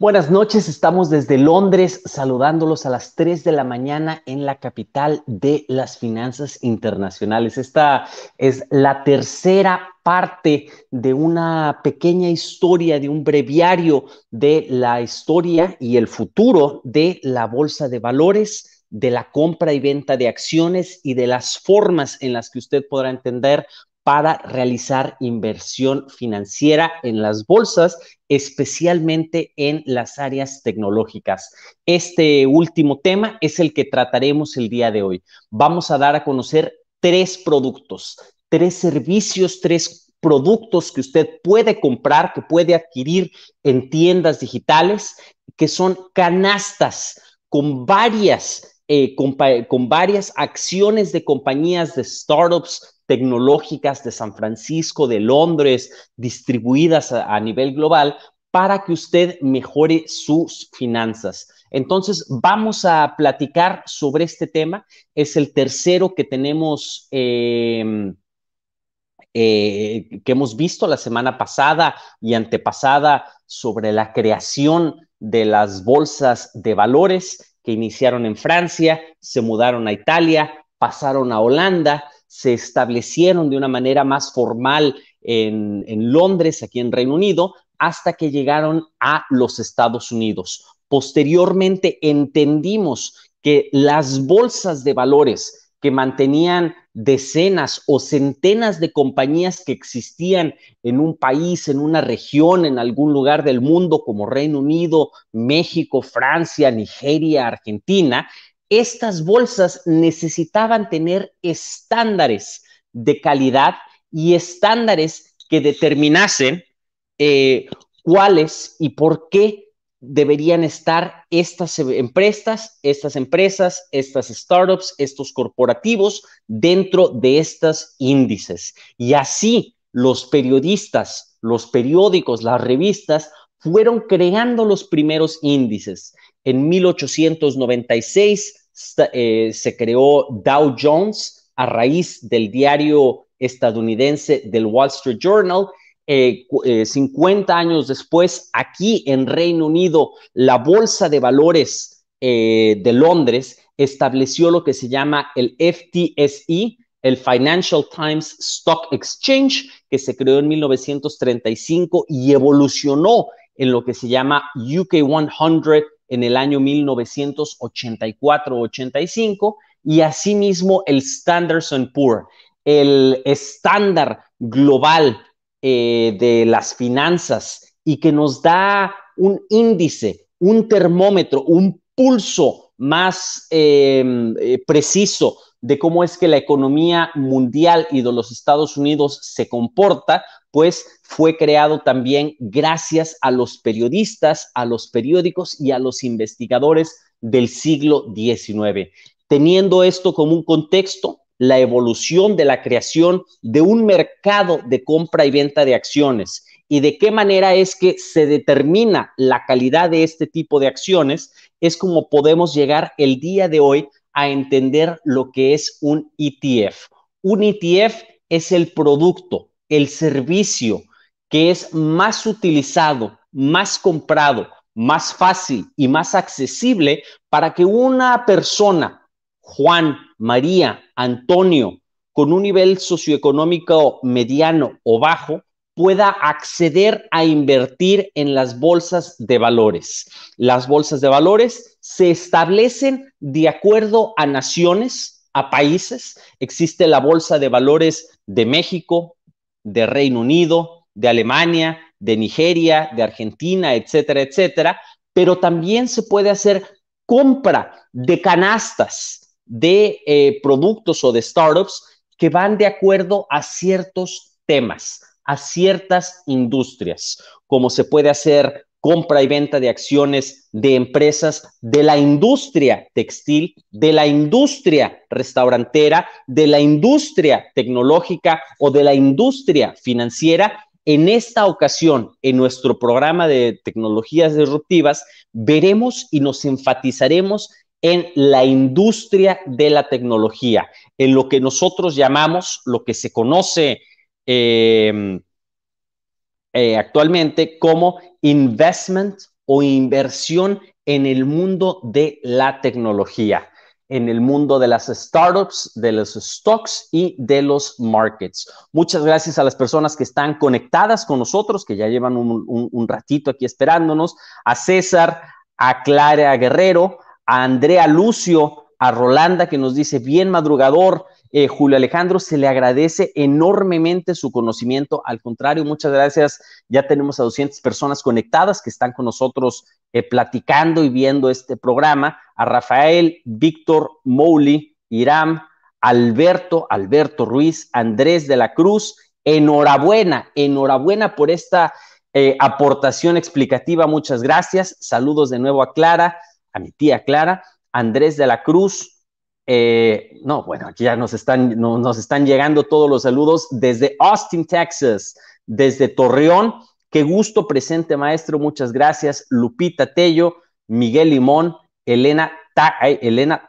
Buenas noches, estamos desde Londres saludándolos a las 3 de la mañana en la capital de las finanzas internacionales. Esta es la tercera parte de una pequeña historia, de un breviario de la historia y el futuro de la Bolsa de Valores de la compra y venta de acciones y de las formas en las que usted podrá entender para realizar inversión financiera en las bolsas, especialmente en las áreas tecnológicas. Este último tema es el que trataremos el día de hoy. Vamos a dar a conocer tres productos, tres servicios, tres productos que usted puede comprar, que puede adquirir en tiendas digitales, que son canastas con varias eh, con, varias acciones de compañías de startups tecnológicas de San Francisco, de Londres, distribuidas a, nivel global para que usted mejore sus finanzas. Entonces, vamos a platicar sobre este tema. Es el tercero que tenemos, em, eh, que hemos visto la semana pasada y antepasada sobre la creación de las bolsas de valores que iniciaron en Francia, se mudaron a Italia, pasaron a Holanda, se establecieron de una manera más formal en, Londres, aquí en Reino Unido, hasta que llegaron a los Estados Unidos. Posteriormente entendimos que las bolsas de valores que mantenían decenas o centenas de compañías que existían en un país, en una región, en algún lugar del mundo como Reino Unido, México, Francia, Nigeria, Argentina, estas bolsas necesitaban tener estándares de calidad y estándares que determinasen eh, cuáles y por qué deberían estar estas em-, empresas, estas empresas, estas startups, estos corporativos dentro de estos índices. Y así los periodistas, los periódicos, las revistas fueron creando los primeros índices. En 1896 eh, se creó Dow Jones a raíz del diario estadounidense del Wall Street Journal 50 eh, eh, años después, aquí en Reino Unido, la Bolsa de Valores eh, de Londres estableció lo que se llama el FTSE, el Financial Times Stock Exchange, que se creó en 1935 y evolucionó en lo que se llama UK 100 en el año 1984-85 y asimismo el Standard Poor, el estándar global eh, de las finanzas y que nos da un índice, un termómetro, un pulso más em, eh, preciso de cómo es que la economía mundial y de los Estados Unidos se comporta, pues fue creado también gracias a los periodistas, a los periódicos y a los investigadores del siglo XIX. Teniendo esto como un contexto, la evolución de la creación de un mercado de compra y venta de acciones y de qué manera es que se determina la calidad de este tipo de acciones, es como podemos llegar el día de hoy a entender lo que es un ETF. Un ETF es el producto, el servicio que es más utilizado, más comprado, más fácil y más accesible para que una persona, Juan, María, Antonio con un nivel socioeconómico mediano o bajo pueda acceder a invertir en las bolsas de valores. Las bolsas de valores se establecen de acuerdo a naciones, a países. Existe la Bolsa de Valores de México, de Reino Unido, de Alemania, de Nigeria, de Argentina, etcétera, etcétera. Pero también se puede hacer compra de canastas de eh, productos o de startups que van de acuerdo a ciertos temas, a ciertas industrias, como se puede hacer compra y venta de acciones de empresas de la industria textil, de la industria restaurantera, de la industria tecnológica o de la industria financiera. En esta ocasión, en nuestro programa de tecnologías disruptivas, veremos y nos enfatizaremos en la industria de la tecnología, en lo que nosotros llamamos, lo que se conoce em, eh, actualmente como investment o inversión en el mundo de la tecnología, en el mundo de las startups, de los stocks y de los markets. Muchas gracias a las personas que están conectadas con nosotros, que ya llevan un, un ratito aquí esperándonos, a César, a Clara Guerrero, a Andrea Lucio, a Rolanda que nos dice, bien madrugador, eh, Julio Alejandro, se le agradece enormemente su conocimiento. Al contrario, muchas gracias. Ya tenemos a 200 personas conectadas que están con nosotros eh, platicando y viendo este programa. A Rafael, Víctor, Mouli, Iram, Alberto, Alberto Ruiz, Andrés de la Cruz. Enhorabuena, enhorabuena por esta eh, aportación explicativa. Muchas gracias. Saludos de nuevo a Clara a mi tía Clara, Andrés de la Cruz. Eh, no, bueno, aquí ya nos están, nos están llegando todos los saludos desde Austin, Texas, desde Torreón. Qué gusto presente, maestro. Muchas gracias. Lupita Tello, Miguel Limón, Elena,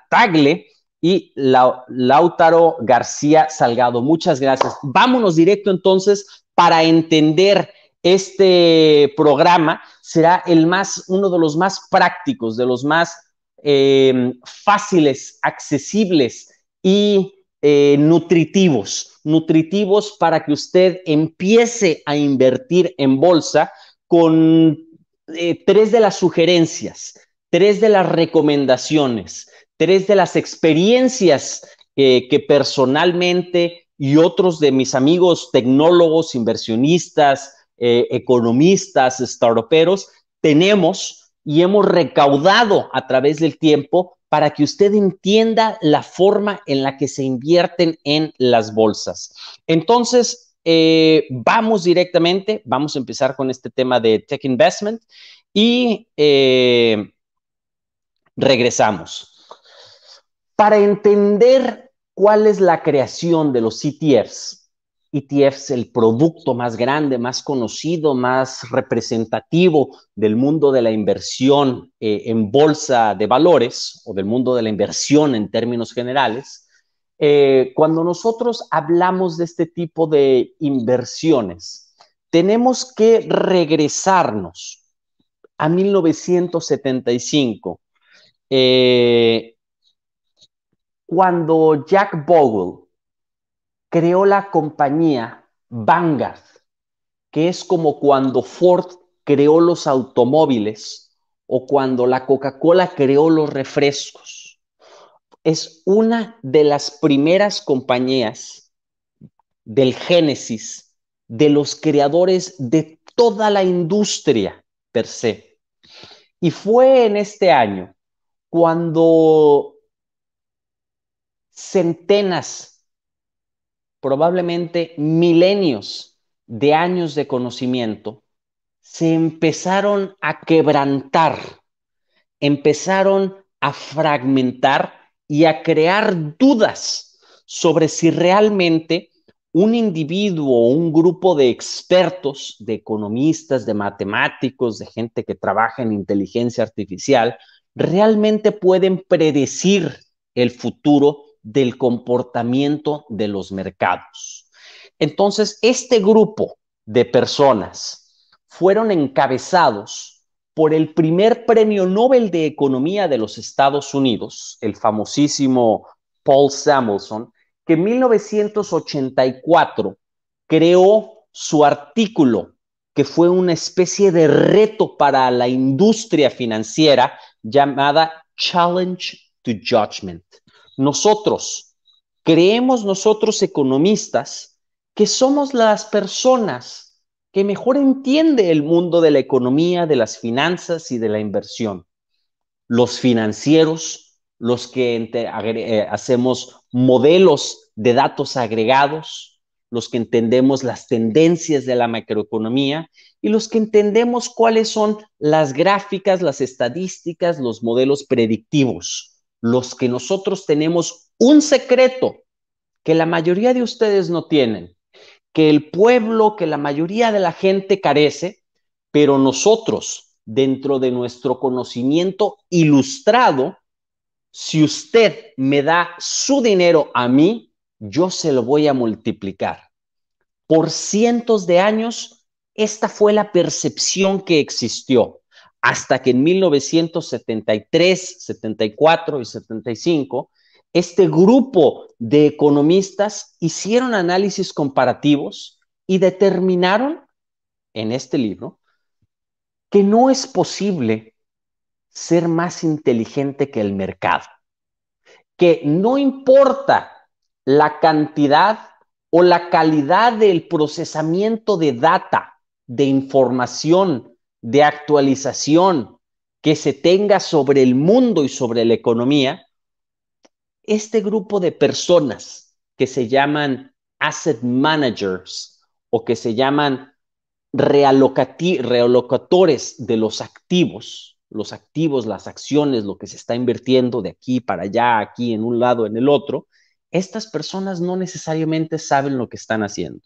Tagle y Lautaro García Salgado. Muchas gracias. Vámonos directo entonces para entender este programa será el más, uno de los más prácticos, de los más eh, fáciles, accesibles y eh, nutritivos, nutritivos para que usted empiece a invertir en bolsa con eh, tres de las sugerencias, tres de las recomendaciones, tres de las experiencias que personalmente y otros de mis amigos tecnólogos, inversionistas, eh, economistas, startuperos, tenemos y hemos recaudado a través del tiempo para que usted entienda la forma en la que se invierten en las bolsas. Entonces, eh, vamos directamente, vamos a empezar con este tema de tech investment y eh, regresamos. Para entender cuál es la creación de los CTRs. ETF es el producto más grande, más conocido, más representativo del mundo de la inversión eh, en bolsa de valores o del mundo de la inversión en términos generales. Eh, cuando nosotros hablamos de este tipo de inversiones, tenemos que regresarnos a 1975, eh, cuando Jack Bogle creó la compañía Vanguard, que es como cuando Ford creó los automóviles o cuando la Coca-Cola creó los refrescos. Es una de las primeras compañías del génesis de los creadores de toda la industria per se. Y fue en este año cuando centenas probablemente milenios de años de conocimiento, se empezaron a quebrantar, empezaron a fragmentar y a crear dudas sobre si realmente un individuo o un grupo de expertos, de economistas, de matemáticos, de gente que trabaja en inteligencia artificial, realmente pueden predecir el futuro del comportamiento de los mercados. Entonces, este grupo de personas fueron encabezados por el primer premio Nobel de Economía de los Estados Unidos, el famosísimo Paul Samuelson, que en 1984 creó su artículo, que fue una especie de reto para la industria financiera llamada Challenge to Judgment nosotros. Creemos nosotros economistas que somos las personas que mejor entiende el mundo de la economía, de las finanzas y de la inversión. Los financieros, los que eh, hacemos modelos de datos agregados, los que entendemos las tendencias de la macroeconomía y los que entendemos cuáles son las gráficas, las estadísticas, los modelos predictivos los que nosotros tenemos un secreto que la mayoría de ustedes no tienen, que el pueblo, que la mayoría de la gente carece, pero nosotros, dentro de nuestro conocimiento ilustrado, si usted me da su dinero a mí, yo se lo voy a multiplicar. Por cientos de años, esta fue la percepción que existió hasta que en 1973, 74 y 75, este grupo de economistas hicieron análisis comparativos y determinaron en este libro que no es posible ser más inteligente que el mercado, que no importa la cantidad o la calidad del procesamiento de data, de información, de actualización que se tenga sobre el mundo y sobre la economía, este grupo de personas que se llaman asset managers o que se llaman realocadores de los activos, los activos, las acciones, lo que se está invirtiendo de aquí para allá, aquí, en un lado, en el otro, estas personas no necesariamente saben lo que están haciendo.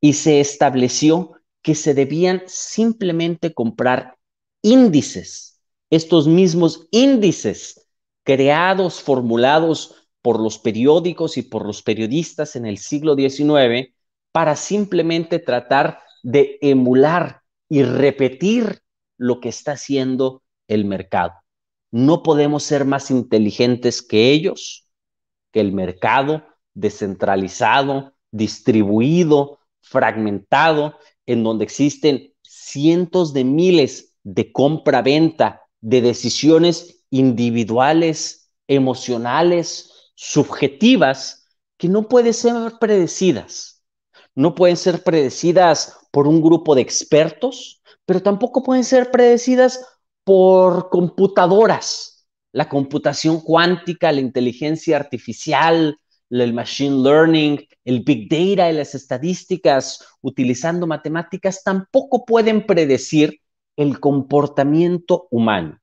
Y se estableció que se debían simplemente comprar índices, estos mismos índices creados, formulados por los periódicos y por los periodistas en el siglo XIX para simplemente tratar de emular y repetir lo que está haciendo el mercado. No podemos ser más inteligentes que ellos, que el mercado descentralizado, distribuido, fragmentado, en donde existen cientos de miles de compra-venta, de decisiones individuales, emocionales, subjetivas, que no pueden ser predecidas. No pueden ser predecidas por un grupo de expertos, pero tampoco pueden ser predecidas por computadoras. La computación cuántica, la inteligencia artificial, el machine learning, el big data y las estadísticas utilizando matemáticas tampoco pueden predecir el comportamiento humano.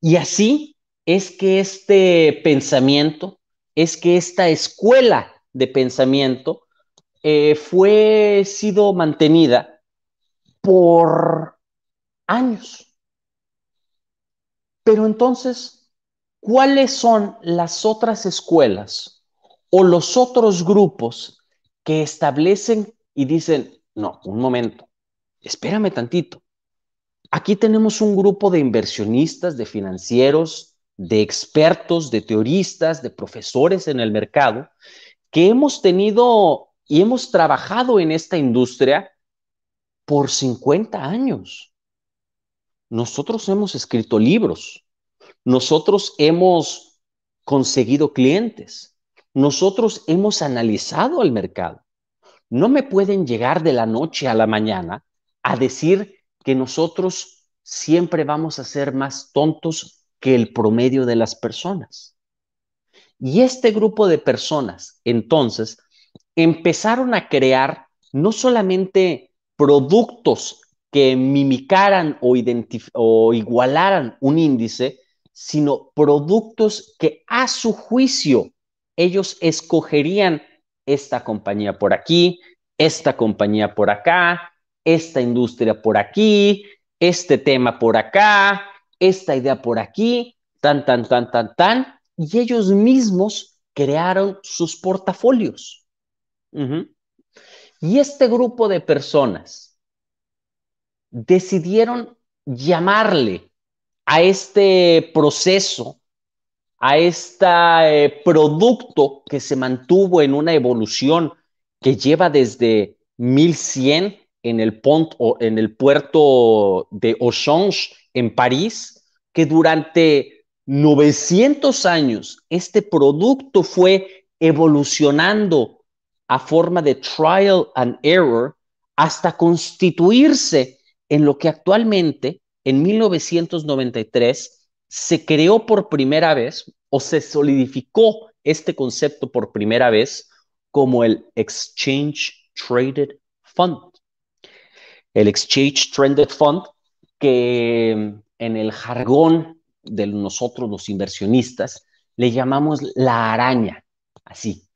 Y así es que este pensamiento, es que esta escuela de pensamiento eh, fue sido mantenida por años. Pero entonces, ¿cuáles son las otras escuelas o los otros grupos que establecen y dicen, no, un momento, espérame tantito. Aquí tenemos un grupo de inversionistas, de financieros, de expertos, de teoristas, de profesores en el mercado, que hemos tenido y hemos trabajado en esta industria por 50 años. Nosotros hemos escrito libros, nosotros hemos conseguido clientes, nosotros hemos analizado el mercado. No me pueden llegar de la noche a la mañana a decir que nosotros siempre vamos a ser más tontos que el promedio de las personas. Y este grupo de personas, entonces, empezaron a crear no solamente productos que mimicaran o, o igualaran un índice, sino productos que a su juicio ellos escogerían esta compañía por aquí, esta compañía por acá, esta industria por aquí, este tema por acá, esta idea por aquí, tan, tan, tan, tan, tan, y ellos mismos crearon sus portafolios. Y este grupo de personas decidieron llamarle a este proceso a este eh, producto que se mantuvo en una evolución que lleva desde 1100 en el, pont, o en el puerto de Auchange en París, que durante 900 años este producto fue evolucionando a forma de trial and error hasta constituirse en lo que actualmente, en 1993, se creó por primera vez o se solidificó este concepto por primera vez como el Exchange Traded Fund. El Exchange Traded Fund, que en el jargón de nosotros los inversionistas le llamamos la araña, así.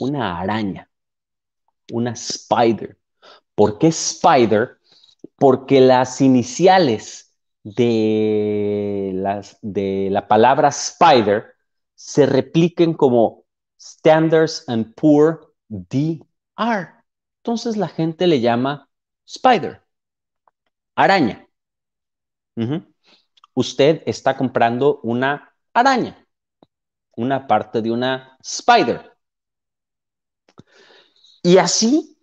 Una araña una spider. ¿Por qué spider? Porque las iniciales de, las, de la palabra spider se repliquen como Standards and Poor DR. Entonces la gente le llama spider, araña. Usted está comprando una araña, una parte de una spider. Y así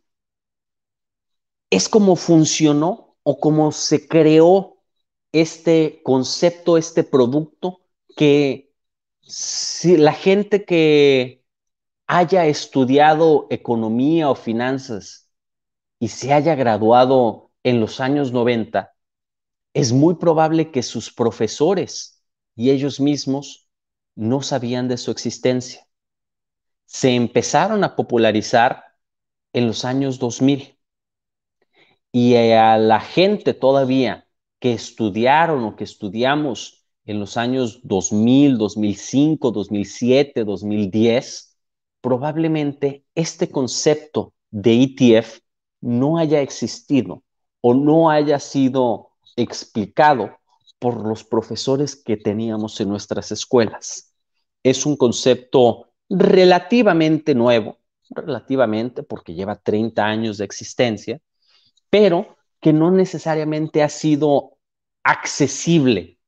es como funcionó o como se creó este concepto, este producto, que si la gente que haya estudiado economía o finanzas y se haya graduado en los años 90, es muy probable que sus profesores y ellos mismos no sabían de su existencia. Se empezaron a popularizar en los años 2000. Y eh, a la gente todavía que estudiaron o que estudiamos en los años 2000, 2005, 2007, 2010, probablemente este concepto de ETF no haya existido o no haya sido explicado por los profesores que teníamos en nuestras escuelas. Es un concepto relativamente nuevo, relativamente, porque lleva 30 años de existencia, pero que no necesariamente ha sido accesible,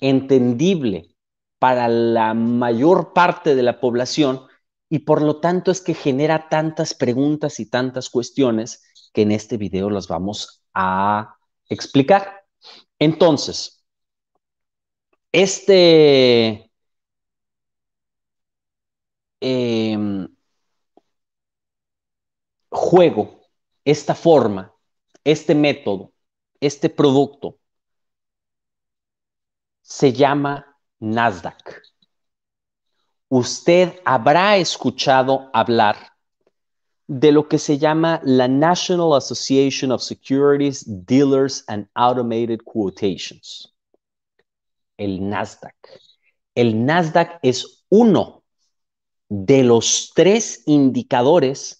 entendible para la mayor parte de la población y por lo tanto es que genera tantas preguntas y tantas cuestiones que en este video las vamos a explicar. Entonces, este em, juego, esta forma, este método, este producto, se llama Nasdaq. Usted habrá escuchado hablar de lo que se llama la National Association of Securities Dealers and Automated Quotations, el Nasdaq. El Nasdaq es uno de los tres indicadores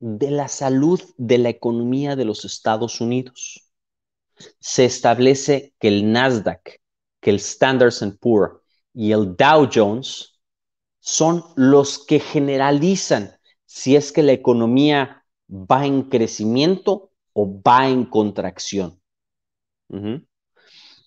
de la salud de la economía de los Estados Unidos. Se establece que el Nasdaq, que el Standard Poor y el Dow Jones son los que generalizan si es que la economía va en crecimiento o va en contracción.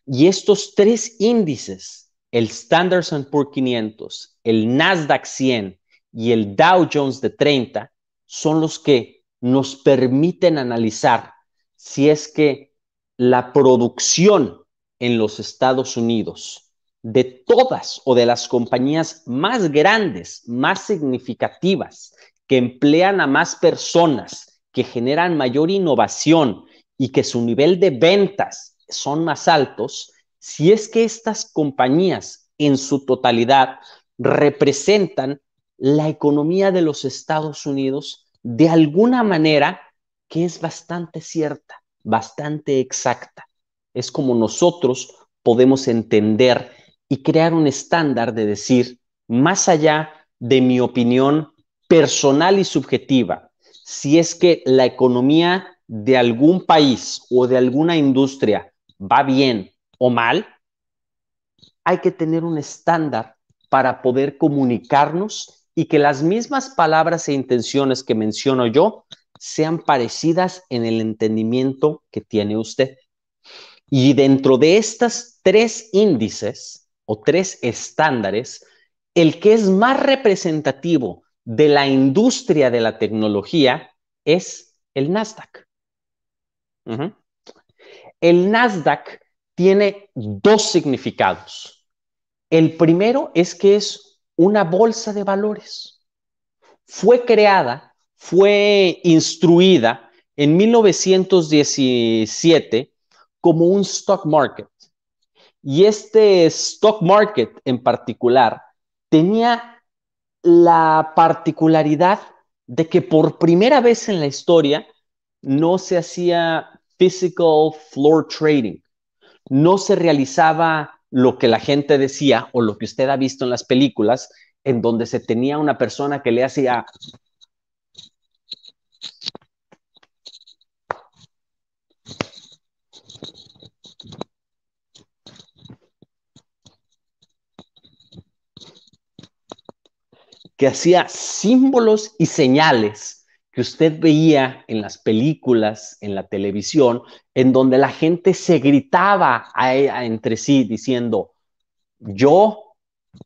Y estos tres índices, el Standard Poor 500, el Nasdaq 100 y el Dow Jones de 30, son los que nos permiten analizar si es que la producción en los Estados Unidos de todas o de las compañías más grandes, más significativas, que emplean a más personas, que generan mayor innovación y que su nivel de ventas son más altos, si es que estas compañías en su totalidad representan la economía de los Estados Unidos de alguna manera que es bastante cierta, bastante exacta. Es como nosotros podemos entender y crear un estándar de decir, más allá de mi opinión personal y subjetiva, si es que la economía de algún país o de alguna industria va bien o mal, hay que tener un estándar para poder comunicarnos y que las mismas palabras e intenciones que menciono yo sean parecidas en el entendimiento que tiene usted. Y dentro de estas tres índices o tres estándares, el que es más representativo de la industria de la tecnología es el Nasdaq. El Nasdaq tiene dos significados. El primero es que es una bolsa de valores. Fue creada, fue instruida en 1917 como un stock market. Y este stock market en particular tenía la particularidad de que por primera vez en la historia no se hacía physical floor trading, no se realizaba lo que la gente decía o lo que usted ha visto en las películas, en donde se tenía una persona que le hacía... que hacía símbolos y señales que usted veía en las películas, en la televisión, en donde la gente se gritaba e, entre sí diciendo, yo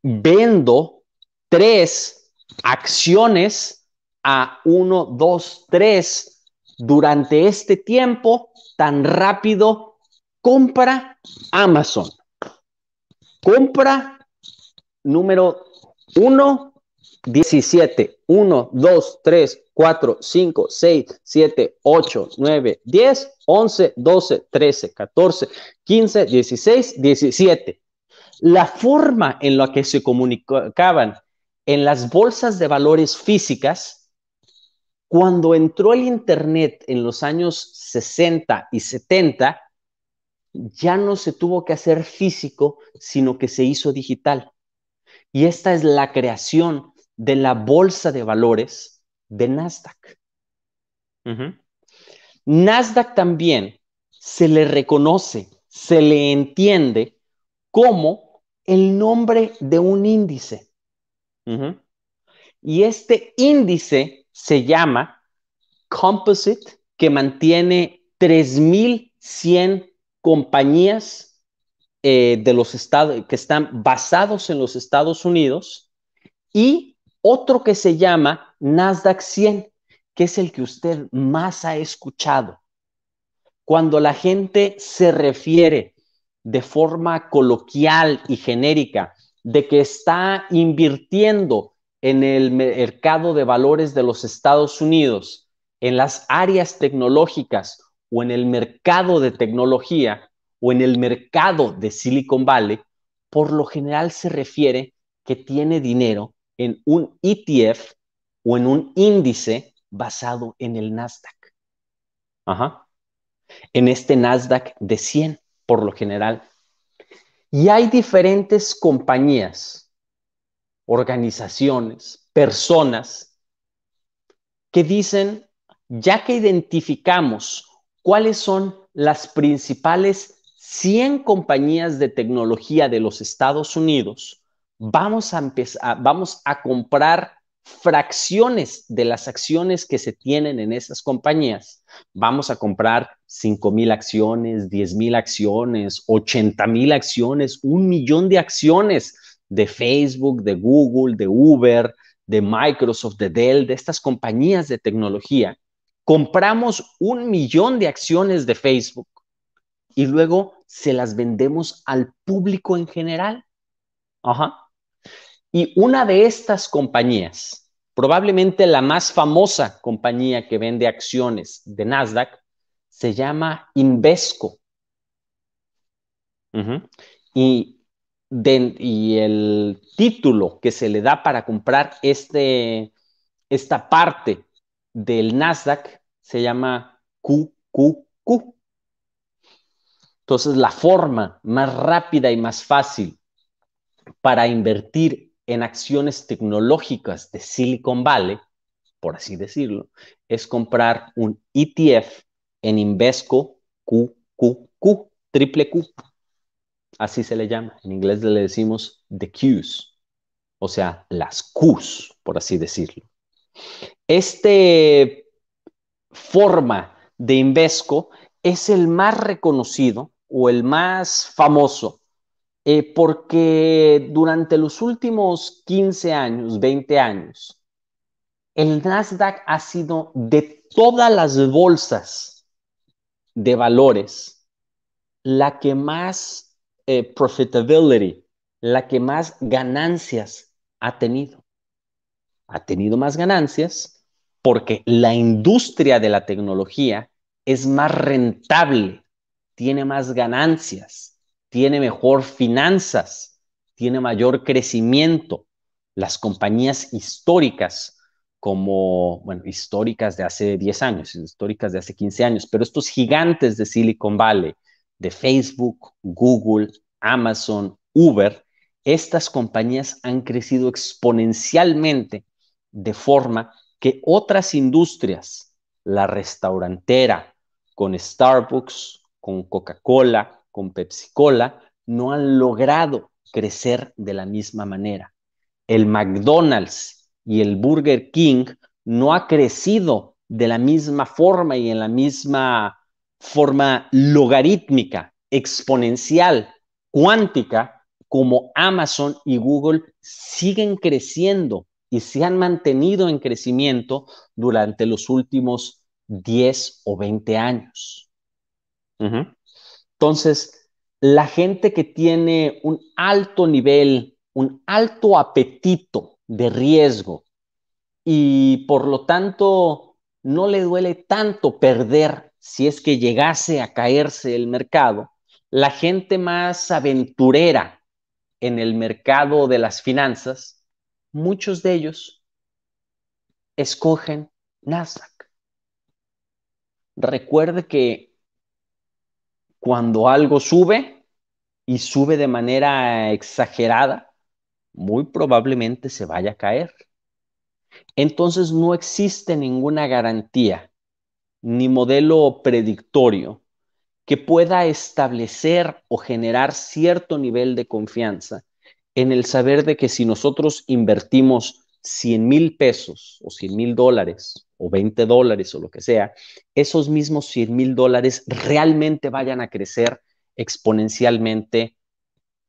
vendo tres acciones a uno, dos, tres durante este tiempo tan rápido, compra Amazon. Compra número uno, 17, 1, 2, 3, 4, 5, 6, 7, 8, 9, 10, 11, 12, 13, 14, 15, 16, 17. La forma en la que se comunicaban en las bolsas de valores físicas, cuando entró el Internet en los años 60 y 70, ya no se tuvo que hacer físico, sino que se hizo digital. Y esta es la creación de la bolsa de valores de Nasdaq. Nasdaq también se le reconoce, se le entiende como el nombre de un índice. Y este índice se llama Composite, que mantiene 3.100 compañías eh, de los estados que están basados en los Estados Unidos y otro que se llama Nasdaq 100, que es el que usted más ha escuchado. Cuando la gente se refiere de forma coloquial y genérica de que está invirtiendo en el mercado de valores de los Estados Unidos, en las áreas tecnológicas o en el mercado de tecnología o en el mercado de Silicon Valley, por lo general se refiere que tiene dinero en un ETF o en un índice basado en el Nasdaq. Ajá. En este Nasdaq de 100, por lo general. Y hay diferentes compañías, organizaciones, personas que dicen, ya que identificamos cuáles son las principales 100 compañías de tecnología de los Estados Unidos, vamos a, empezar, vamos a comprar fracciones de las acciones que se tienen en esas compañías. Vamos a comprar 5 mil acciones, 10,000 mil acciones, 80 mil acciones, un millón de acciones de Facebook, de Google, de Uber, de Microsoft, de Dell, de estas compañías de tecnología. Compramos un millón de acciones de Facebook y luego se las vendemos al público en general. Ajá. Y una de estas compañías, probablemente la más famosa compañía que vende acciones de Nasdaq, se llama Invesco. y, y, el título que se le da para comprar este, esta parte del Nasdaq se llama QQQ. Entonces, la forma más rápida y más fácil para invertir en acciones tecnológicas de Silicon Valley, por así decirlo, es comprar un ETF en Invesco QQQ, triple Q. Así se le llama. En inglés le decimos the Qs, o sea, las Qs, por así decirlo. Este forma de Invesco es el más reconocido o el más famoso eh, porque durante los últimos 15 años, 20 años, el Nasdaq ha sido de todas las bolsas de valores la que más eh, profitability, la que más ganancias ha tenido. Ha tenido más ganancias porque la industria de la tecnología es más rentable, tiene más ganancias tiene mejor finanzas, tiene mayor crecimiento. Las compañías históricas, como, bueno, históricas de hace 10 años, históricas de hace 15 años, pero estos gigantes de Silicon Valley, de Facebook, Google, Amazon, Uber, estas compañías han crecido exponencialmente de forma que otras industrias, la restaurantera, con Starbucks, con Coca-Cola, con Pepsi Cola no han logrado crecer de la misma manera. El McDonald's y el Burger King no ha crecido de la misma forma y en la misma forma logarítmica, exponencial, cuántica, como Amazon y Google siguen creciendo y se han mantenido en crecimiento durante los últimos 10 o 20 años. Entonces, la gente que tiene un alto nivel, un alto apetito de riesgo y por lo tanto no le duele tanto perder si es que llegase a caerse el mercado, la gente más aventurera en el mercado de las finanzas, muchos de ellos escogen Nasdaq. Recuerde que cuando algo sube y sube de manera exagerada, muy probablemente se vaya a caer. Entonces no existe ninguna garantía ni modelo predictorio que pueda establecer o generar cierto nivel de confianza en el saber de que si nosotros invertimos 100 mil pesos o 100 mil dólares o 20 dólares o lo que sea, esos mismos 100 mil dólares realmente vayan a crecer exponencialmente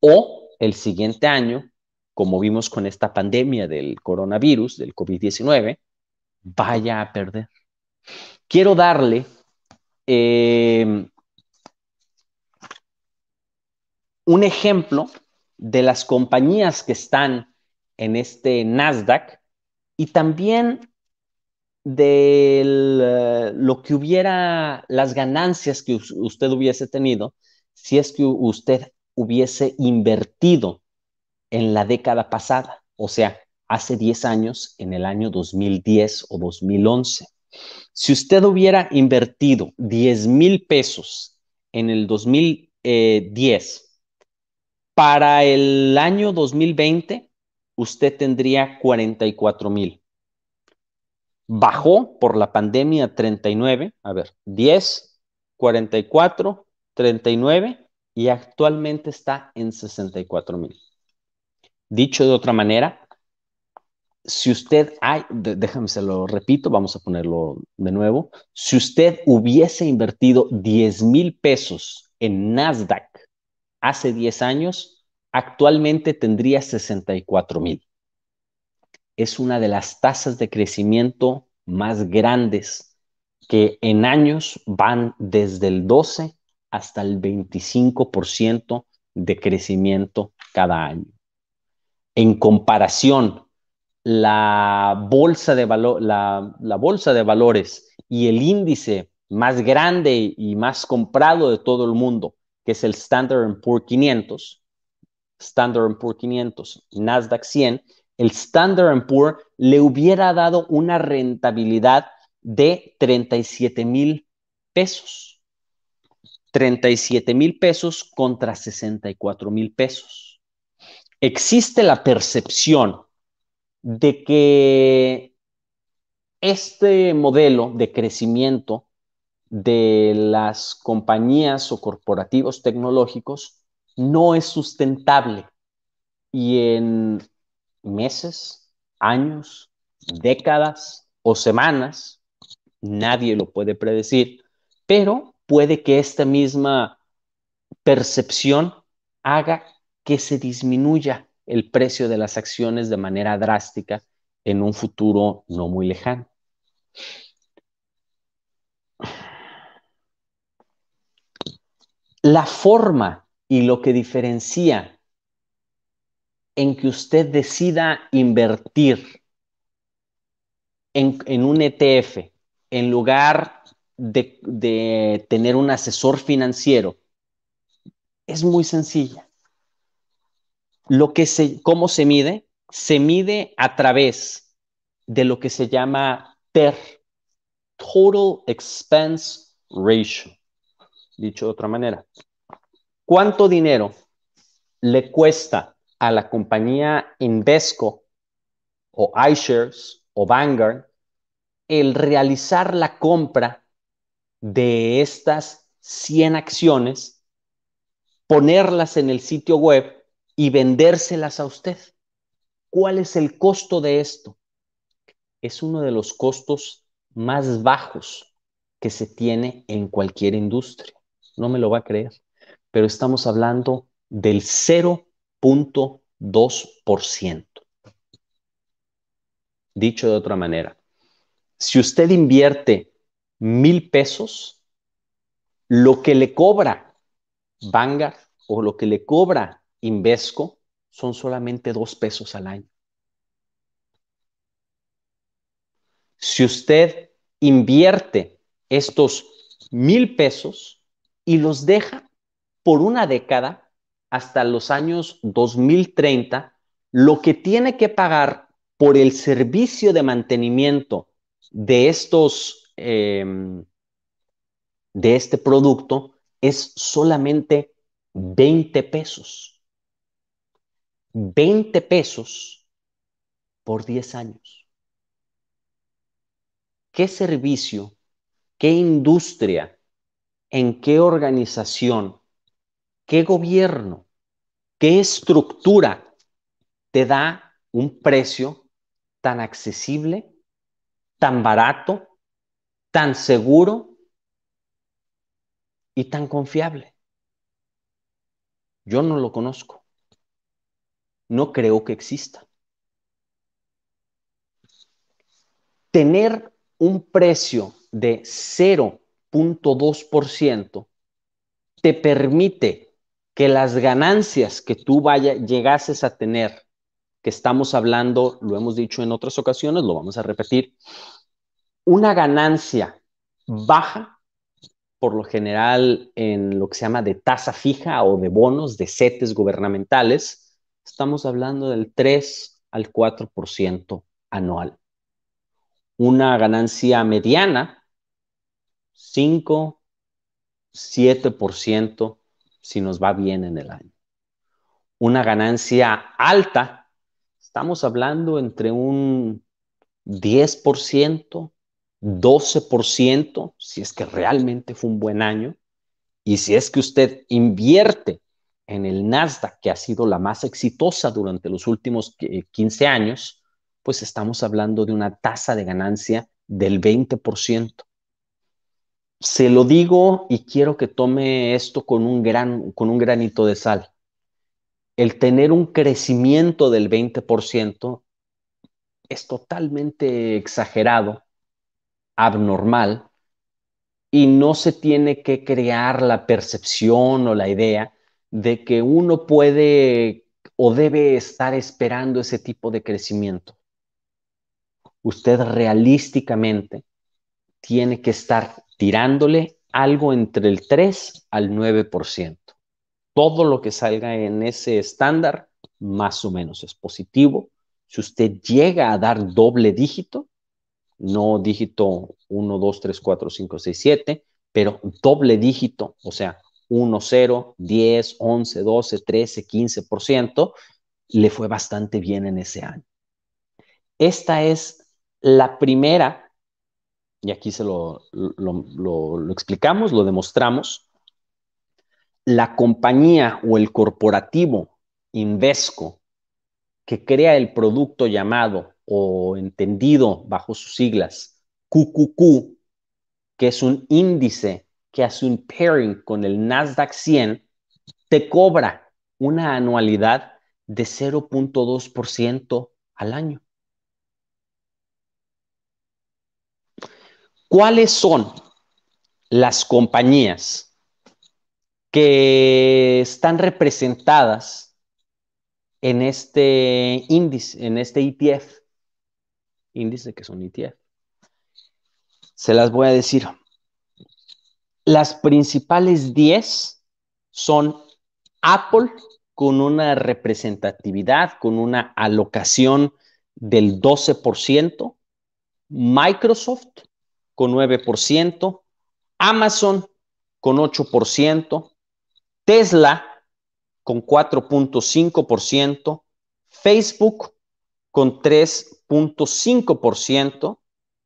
o el siguiente año, como vimos con esta pandemia del coronavirus, del COVID-19, vaya a perder. Quiero darle em, un ejemplo de las compañías que están en este Nasdaq y también de eh, lo que hubiera, las ganancias que usted hubiese tenido si es que usted hubiese invertido en la década pasada, o sea, hace 10 años, en el año 2010 o 2011. Si usted hubiera invertido 10 mil pesos en el 2010, eh, para el año 2020 usted tendría 44 mil. Bajó por la pandemia 39, a ver, 10, 44, 39 y actualmente está en 64 mil. Dicho de otra manera, si usted hay, déjame se lo repito, vamos a ponerlo de nuevo. Si usted hubiese invertido 10 mil pesos en Nasdaq hace 10 años, actualmente tendría 64 mil. Es una de las tasas de crecimiento más grandes que en años van desde el 12 hasta el 25% de crecimiento cada año. En comparación, la bolsa, de la, bolsa de valores y el índice más grande y más comprado de todo el mundo, que es el Standard Poor's 500, Standard Poor 500 y Nasdaq 100, el Standard Poor le hubiera dado una rentabilidad de 37 mil pesos. 37 mil pesos contra 64 mil pesos. Existe la percepción de que este modelo de crecimiento de las compañías o corporativos tecnológicos no es sustentable y en meses, años, décadas o semanas, nadie lo puede predecir, pero puede que esta misma percepción haga que se disminuya el precio de las acciones de manera drástica en un futuro no muy lejano. La forma y lo que diferencia en que usted decida invertir en, un ETF en lugar de, tener un asesor financiero es muy sencilla. Lo que se, ¿Cómo se mide? Se mide a través de lo que se llama TER, Total Expense Ratio, dicho de otra manera, ¿Cuánto dinero le cuesta a la compañía Invesco o iShares o Vanguard el realizar la compra de estas 100 acciones, ponerlas en el sitio web y vendérselas a usted? ¿Cuál es el costo de esto? Es uno de los costos más bajos que se tiene en cualquier industria. No me lo va a creer pero estamos hablando del 0.2%. Dicho de otra manera, si usted invierte mil pesos, lo que le cobra Vanguard o lo que le cobra Invesco son solamente dos pesos al año. Si usted invierte estos mil pesos y los deja por una década hasta los años 2030 lo que tiene que pagar por el servicio de mantenimiento de estos em, de este producto es solamente 20 pesos. 20 pesos por 10 años. ¿Qué servicio, qué industria, en qué organización ¿Qué gobierno, qué estructura te da un precio tan accesible, tan barato, tan seguro y tan confiable? Yo no lo conozco. No creo que exista. Tener un precio de 0.2% te permite que las ganancias que tú vaya, llegases a tener, que estamos hablando, lo hemos dicho en otras ocasiones, lo vamos a repetir, una ganancia baja, por lo general en lo que se llama de tasa fija o de bonos, de setes gubernamentales, estamos hablando del 3 al 4% anual. Una ganancia mediana, 5, 7% si nos va bien en el año. Una ganancia alta, estamos hablando entre un 10%, 12%, si es que realmente fue un buen año, y si es que usted invierte en el Nasdaq, que ha sido la más exitosa durante los últimos 15 eh, años, pues estamos hablando de una tasa de ganancia del 20% se lo digo y quiero que tome esto con un, gran, con un granito de sal. El tener un crecimiento del 20% es totalmente exagerado, abnormal, y no se tiene que crear la percepción o la idea de que uno puede o debe estar esperando ese tipo de crecimiento. Usted realísticamente tiene que estar tirándole algo entre el 3 al 9%. Todo lo que salga en ese estándar, más o menos, es positivo. Si usted llega a dar doble dígito, no dígito 1, 2, 3, 4, 5, 6, 7, pero doble dígito, o sea, 1, 0, 10, 11, 12, 13, 15%, le fue bastante bien en ese año. Esta es la primera y aquí se lo, explicamos, lo demostramos, la compañía o el corporativo Invesco que crea el producto llamado o entendido bajo sus siglas QQQ, que es un índice que hace un pairing con el Nasdaq 100, te cobra una anualidad de 0.2% al año. ¿Cuáles son las compañías que están representadas en este índice, en este ETF? Índice que son ETF. Se las voy a decir. Las principales 10 son Apple con una representatividad, con una alocación del 12%, Microsoft con 9%, Amazon con 8%, Tesla con 4.5%, Facebook con 3.5%,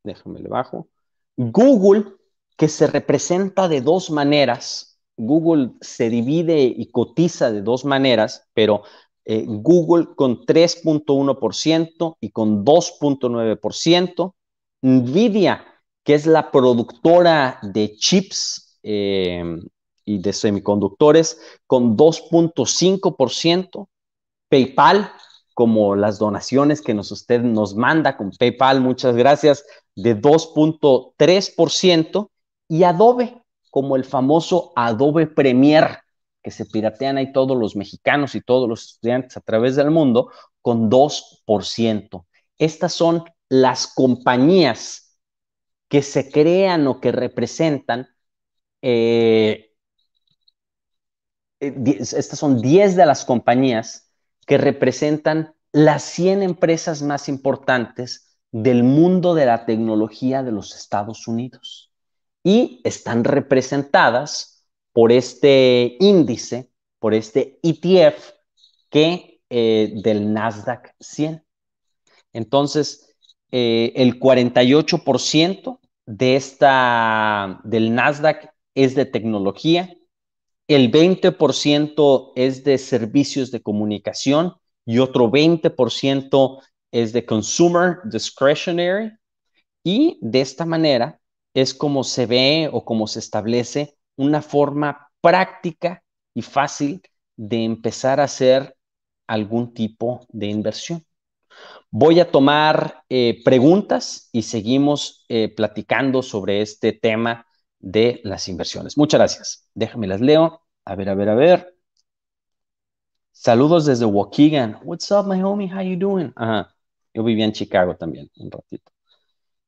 déjame le bajo, Google, que se representa de dos maneras, Google se divide y cotiza de dos maneras, pero eh, Google con 3.1% y con 2.9%, Nvidia que es la productora de chips eh, y de semiconductores con 2.5%, PayPal, como las donaciones que nos, usted nos manda con PayPal, muchas gracias, de 2.3%, y Adobe, como el famoso Adobe Premiere, que se piratean ahí todos los mexicanos y todos los estudiantes a través del mundo, con 2%. Estas son las compañías que se crean o que representan. Eh, eh, estas son 10 de las compañías que representan las 100 empresas más importantes del mundo de la tecnología de los Estados Unidos. Y están representadas por este índice, por este ETF que eh, del Nasdaq 100. Entonces, el 48% de esta, del Nasdaq es de tecnología, el 20% es de servicios de comunicación y otro 20% es de consumer discretionary. Y de esta manera es como se ve o como se establece una forma práctica y fácil de empezar a hacer algún tipo de inversión. Voy a tomar eh, preguntas y seguimos eh, platicando sobre este tema de las inversiones. Muchas gracias. Déjame las leo. A ver, a ver, a ver. Saludos desde Waukegan. What's up, my homie? How you doing? Ajá. Yo vivía en Chicago también, un ratito.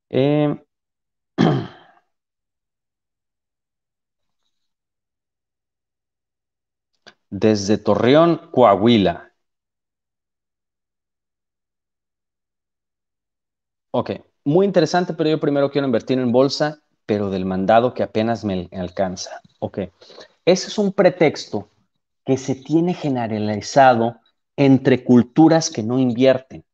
Eh, desde Torreón, Coahuila. Ok, muy interesante, pero yo primero quiero invertir en bolsa, pero del mandado que apenas me alcanza. Ok, ese es un pretexto que se tiene generalizado entre culturas que no invierten.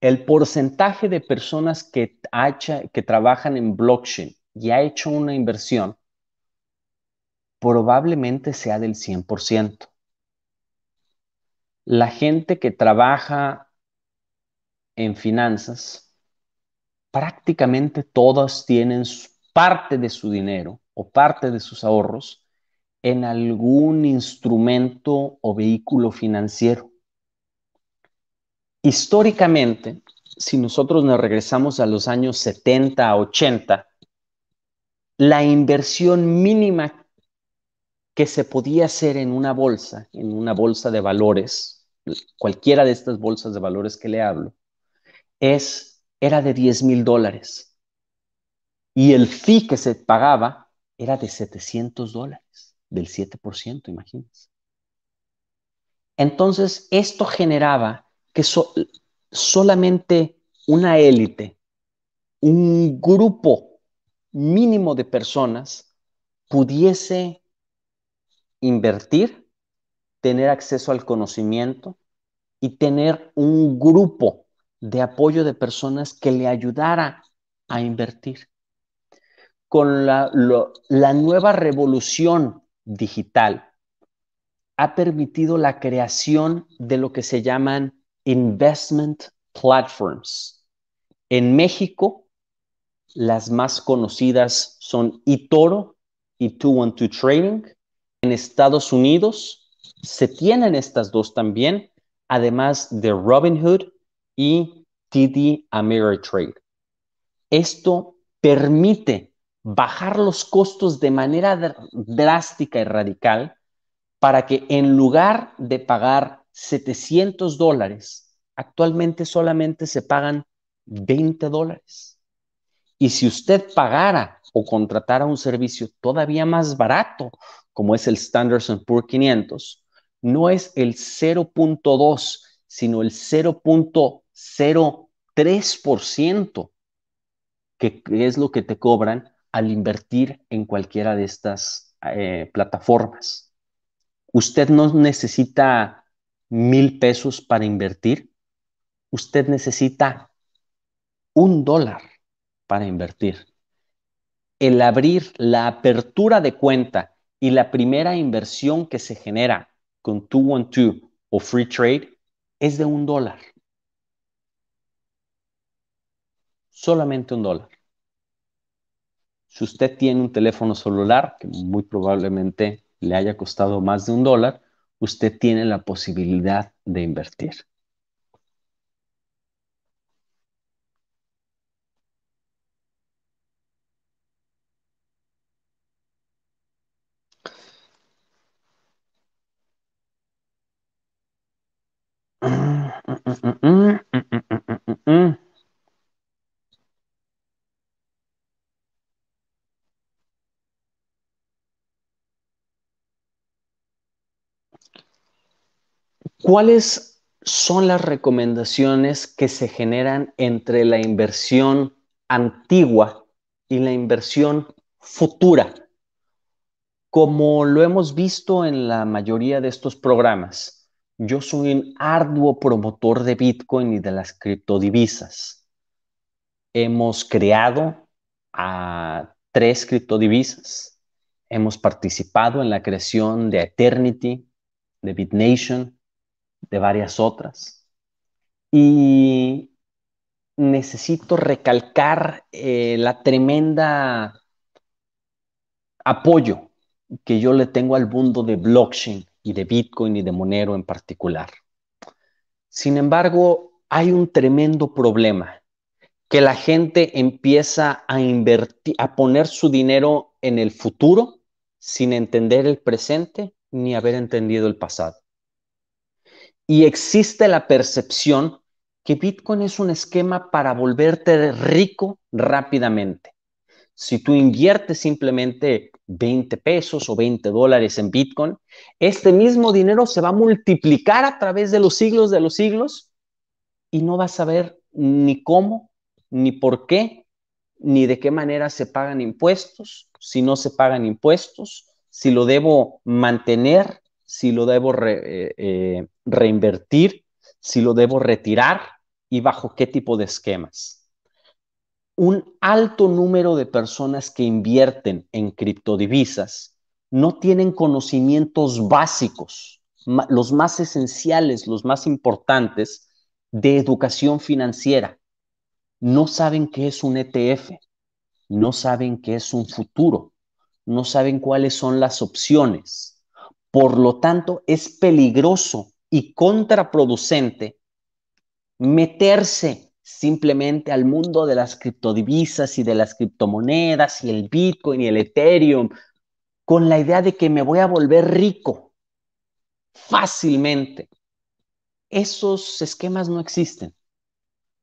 El porcentaje de personas que, hacha, que trabajan en blockchain y ha hecho una inversión probablemente sea del 100%. La gente que trabaja en finanzas, prácticamente todas tienen parte de su dinero o parte de sus ahorros en algún instrumento o vehículo financiero. Históricamente, si nosotros nos regresamos a los años 70 a 80, la inversión mínima que se podía hacer en una bolsa, en una bolsa de valores, cualquiera de estas bolsas de valores que le hablo, es, era de 10 mil dólares y el fee que se pagaba era de 700 dólares, del 7%, imagínense. Entonces, esto generaba que solamente una élite, un grupo mínimo de personas pudiese invertir, tener acceso al conocimiento y tener un grupo de apoyo de personas que le ayudara a invertir. Con la, nueva revolución digital ha permitido la creación de lo que se llaman investment platforms. En México, las más conocidas son eToro y 212 Trading. En Estados Unidos se tienen estas dos también, además de Robinhood y TD Ameritrade. Esto permite bajar los costos de manera drástica y radical para que en lugar de pagar 700 dólares, actualmente solamente se pagan 20 dólares. Y si usted pagara o contratara un servicio todavía más barato, como es el Standard Poor's 500, no es el 0.2, sino el 0.2 0.3%, que es lo que te cobran al invertir en cualquiera de estas eh, plataformas. Usted no necesita mil pesos para invertir, usted necesita un dólar para invertir. El abrir la apertura de cuenta y la primera inversión que se genera con 212 o Free Trade es de un dólar. solamente un dólar. Si usted tiene un teléfono celular, que muy probablemente le haya costado más de un dólar, usted tiene la posibilidad de invertir. Mm, mm, mm, ¿Cuáles son las recomendaciones que se generan entre la inversión antigua y la inversión futura? Como lo hemos visto en la mayoría de estos programas, yo soy un arduo promotor de Bitcoin y de las criptodivisas. Hemos creado a tres criptodivisas. Hemos participado en la creación de Eternity, de BitNation de varias otras. Y necesito recalcar eh, la tremenda apoyo que yo le tengo al mundo de blockchain y de Bitcoin y de Monero en particular. Sin embargo, hay un tremendo problema, que la gente empieza a invertir, a poner su dinero en el futuro sin entender el presente ni haber entendido el pasado y existe la percepción que Bitcoin es un esquema para volverte rico rápidamente. Si tú inviertes simplemente 20 pesos o 20 dólares en Bitcoin, este mismo dinero se va a multiplicar a través de los siglos de los siglos y no vas a ver ni cómo, ni por qué, ni de qué manera se pagan impuestos, si no se pagan impuestos, si lo debo mantener, si lo debo eh, eh, reinvertir, si lo debo retirar y bajo qué tipo de esquemas. Un alto número de personas que invierten en criptodivisas no tienen conocimientos básicos, los más esenciales, los más importantes de educación financiera. No saben qué es un ETF, no saben qué es un futuro, no saben cuáles son las opciones por lo tanto, es peligroso y contraproducente meterse simplemente al mundo de las criptodivisas y de las criptomonedas y el Bitcoin y el Ethereum con la idea de que me voy a volver rico fácilmente. Esos esquemas no existen.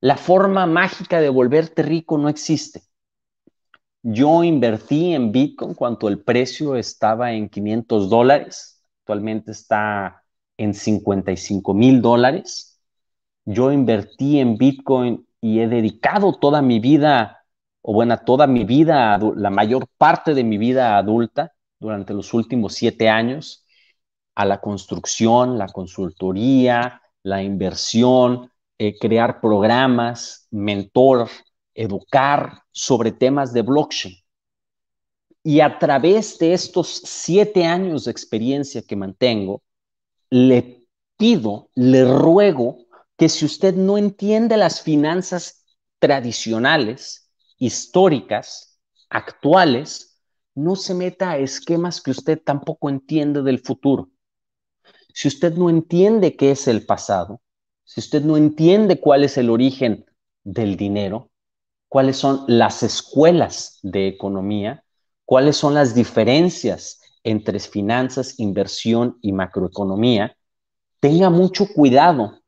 La forma mágica de volverte rico no existe. Yo invertí en Bitcoin cuando el precio estaba en 500 dólares actualmente está en 55 mil dólares. Yo invertí en Bitcoin y he dedicado toda mi vida, o bueno, toda mi vida, la mayor parte de mi vida adulta, durante los últimos siete años, a la construcción, la consultoría, la inversión, eh, crear programas, mentor, educar sobre temas de blockchain. Y a través de estos siete años de experiencia que mantengo, le pido, le ruego que si usted no entiende las finanzas tradicionales, históricas, actuales, no se meta a esquemas que usted tampoco entiende del futuro. Si usted no entiende qué es el pasado, si usted no entiende cuál es el origen del dinero, cuáles son las escuelas de economía, cuáles son las diferencias entre finanzas, inversión y macroeconomía, tenga mucho cuidado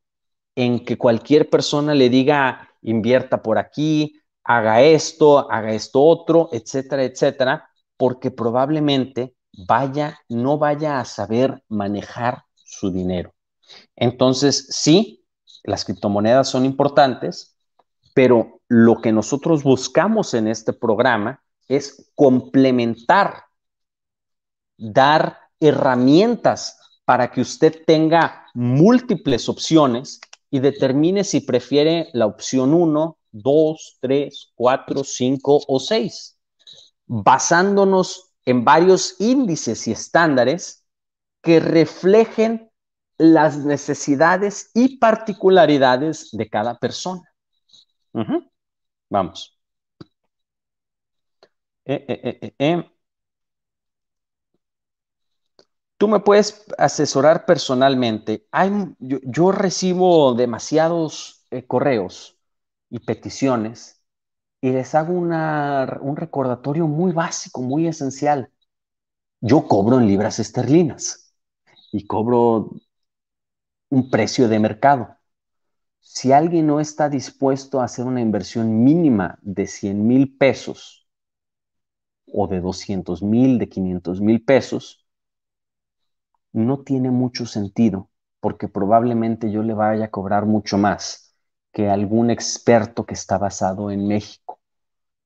en que cualquier persona le diga invierta por aquí, haga esto, haga esto otro, etcétera, etcétera, porque probablemente vaya, no vaya a saber manejar su dinero. Entonces, sí, las criptomonedas son importantes, pero lo que nosotros buscamos en este programa es complementar, dar herramientas para que usted tenga múltiples opciones y determine si prefiere la opción 1, 2, 3, 4, 5 o 6. Basándonos en varios índices y estándares que reflejen las necesidades y particularidades de cada persona. Vamos. Eh, eh, eh, Tú me puedes asesorar personalmente. Hay, yo, recibo demasiados correos y peticiones y les hago un recordatorio muy básico, muy esencial. Yo cobro en libras esterlinas y cobro un precio de mercado. Si alguien no está dispuesto a hacer una inversión mínima de 100 mil pesos o de 200 mil, de 500 mil pesos, no tiene mucho sentido porque probablemente yo le vaya a cobrar mucho más que algún experto que está basado en México.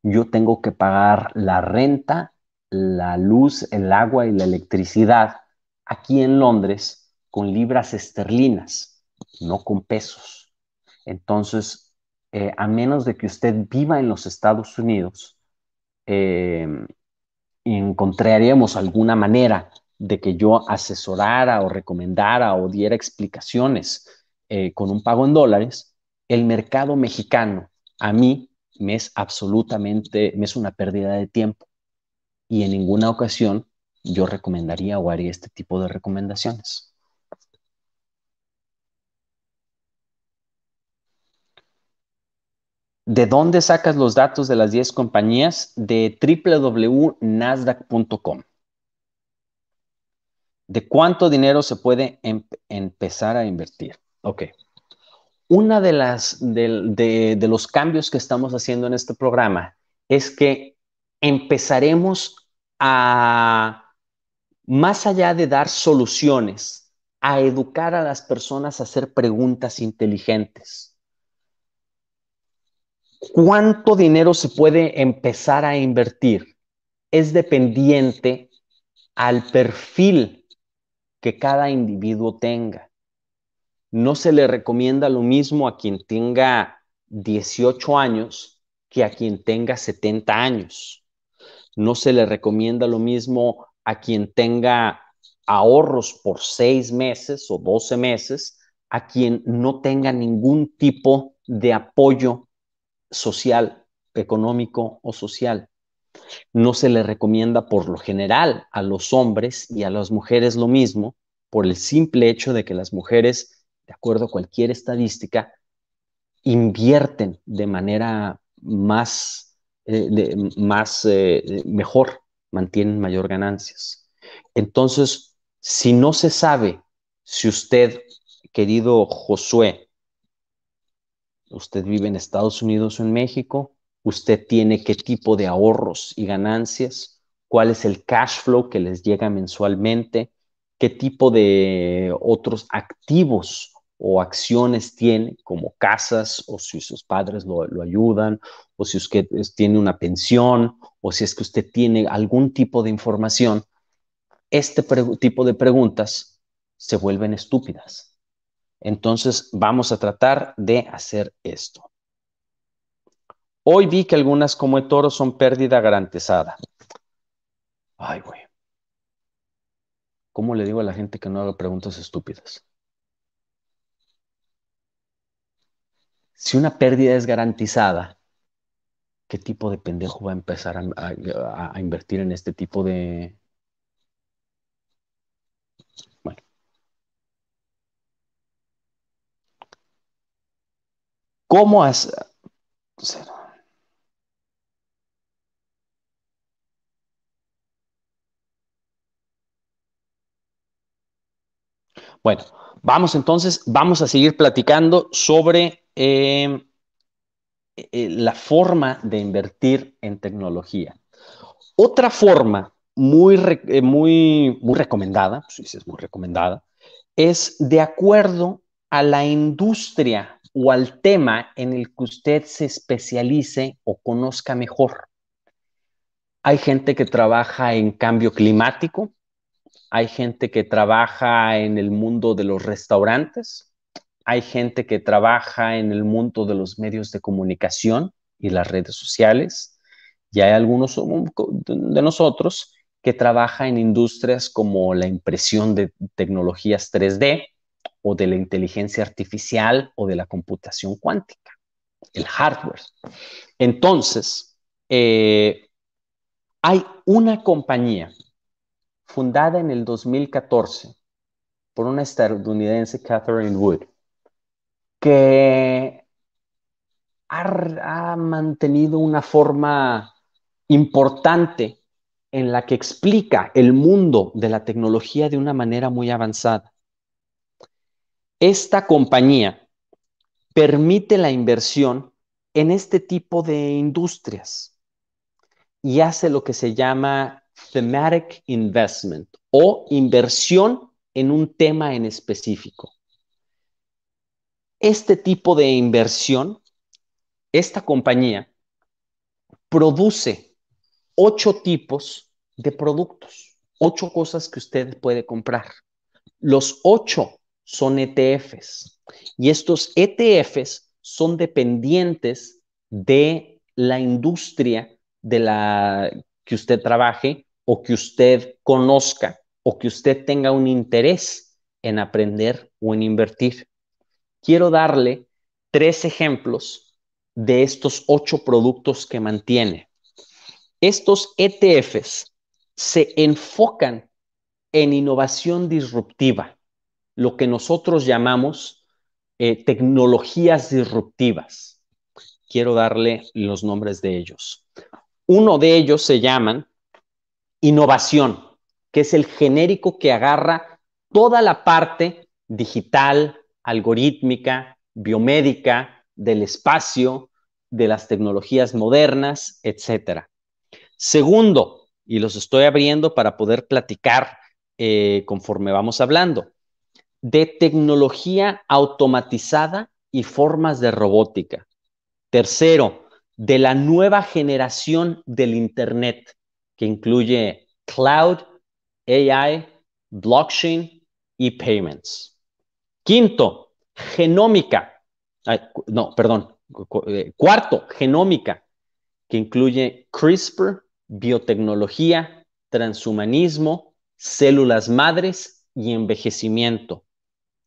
Yo tengo que pagar la renta, la luz, el agua y la electricidad aquí en Londres con libras esterlinas, no con pesos. Entonces, eh, a menos de que usted viva en los Estados Unidos, eh, encontraríamos alguna manera de que yo asesorara o recomendara o diera explicaciones eh, con un pago en dólares, el mercado mexicano a mí me es absolutamente, me es una pérdida de tiempo. Y en ninguna ocasión yo recomendaría o haría este tipo de recomendaciones. ¿De dónde sacas los datos de las 10 compañías? De www.nasdaq.com. ¿De cuánto dinero se puede em-, empezar a invertir? Ok. Una de las de, de los cambios que estamos haciendo en este programa es que empezaremos a, más allá de dar soluciones, a educar a las personas a hacer preguntas inteligentes cuánto dinero se puede empezar a invertir es dependiente al perfil que cada individuo tenga. No se le recomienda lo mismo a quien tenga 18 años que a quien tenga 70 años. No se le recomienda lo mismo a quien tenga ahorros por seis meses o 12 meses, a quien no tenga ningún tipo de apoyo social, económico o social. No se le recomienda por lo general a los hombres y a las mujeres lo mismo, por el simple hecho de que las mujeres, de acuerdo a cualquier estadística, invierten de manera más, eh, más eh, mejor, mantienen mayor ganancias. Entonces, si no se sabe si usted, querido Josué, usted vive en Estados Unidos o en México, usted tiene qué tipo de ahorros y ganancias, cuál es el cash flow que les llega mensualmente, qué tipo de otros activos o acciones tiene, como casas, o si sus padres lo, lo ayudan, o si usted tiene una pensión, o si es que usted tiene algún tipo de información, este tipo de preguntas se vuelven estúpidas entonces vamos a tratar de hacer esto. Hoy vi que algunas como el toro son pérdida garantizada. Ay, güey. ¿Cómo le digo a la gente que no haga preguntas estúpidas? Si una pérdida es garantizada, ¿qué tipo de pendejo va a empezar a, a invertir en este tipo de, ¿Cómo Bueno, vamos entonces, vamos a seguir platicando sobre em, eh, la forma de invertir en tecnología. Otra forma muy, eh, muy, recomendada, pues sí, es muy recomendada, es de acuerdo a la industria o al tema en el que usted se especialice o conozca mejor. Hay gente que trabaja en cambio climático, hay gente que trabaja en el mundo de los restaurantes, hay gente que trabaja en el mundo de los medios de comunicación y las redes sociales, y hay algunos de nosotros que trabaja en industrias como la impresión de tecnologías 3D, o de la inteligencia artificial o de la computación cuántica, el hardware. Entonces, eh, hay una compañía fundada en el 2014 por una estadounidense, Catherine Wood, que ha mantenido una forma importante en la que explica el mundo de la tecnología de una manera muy avanzada esta compañía permite la inversión en este tipo de industrias y hace lo que se llama thematic investment o inversión en un tema en específico. Este tipo de inversión, esta compañía produce ocho tipos de productos, ocho cosas que usted puede comprar. Los ocho son ETFs. Y estos ETFs son dependientes de la industria de la que usted trabaje o que usted conozca o que usted tenga un interés en aprender o en invertir. Quiero darle tres ejemplos de estos ocho productos que mantiene. Estos ETFs se enfocan en innovación disruptiva lo que nosotros llamamos eh, tecnologías disruptivas. Quiero darle los nombres de ellos. Uno de ellos se llaman innovación, que es el genérico que agarra toda la parte digital, algorítmica, biomédica, del espacio, de las tecnologías modernas, etcétera. Segundo, y los estoy abriendo para poder platicar eh, conforme vamos hablando de tecnología automatizada y formas de robótica. Tercero, de la nueva generación del Internet, que incluye cloud, AI, blockchain y payments. Quinto, genómica. no, perdón. Eh, cuarto, genómica, que incluye CRISPR, biotecnología, transhumanismo, células madres y envejecimiento.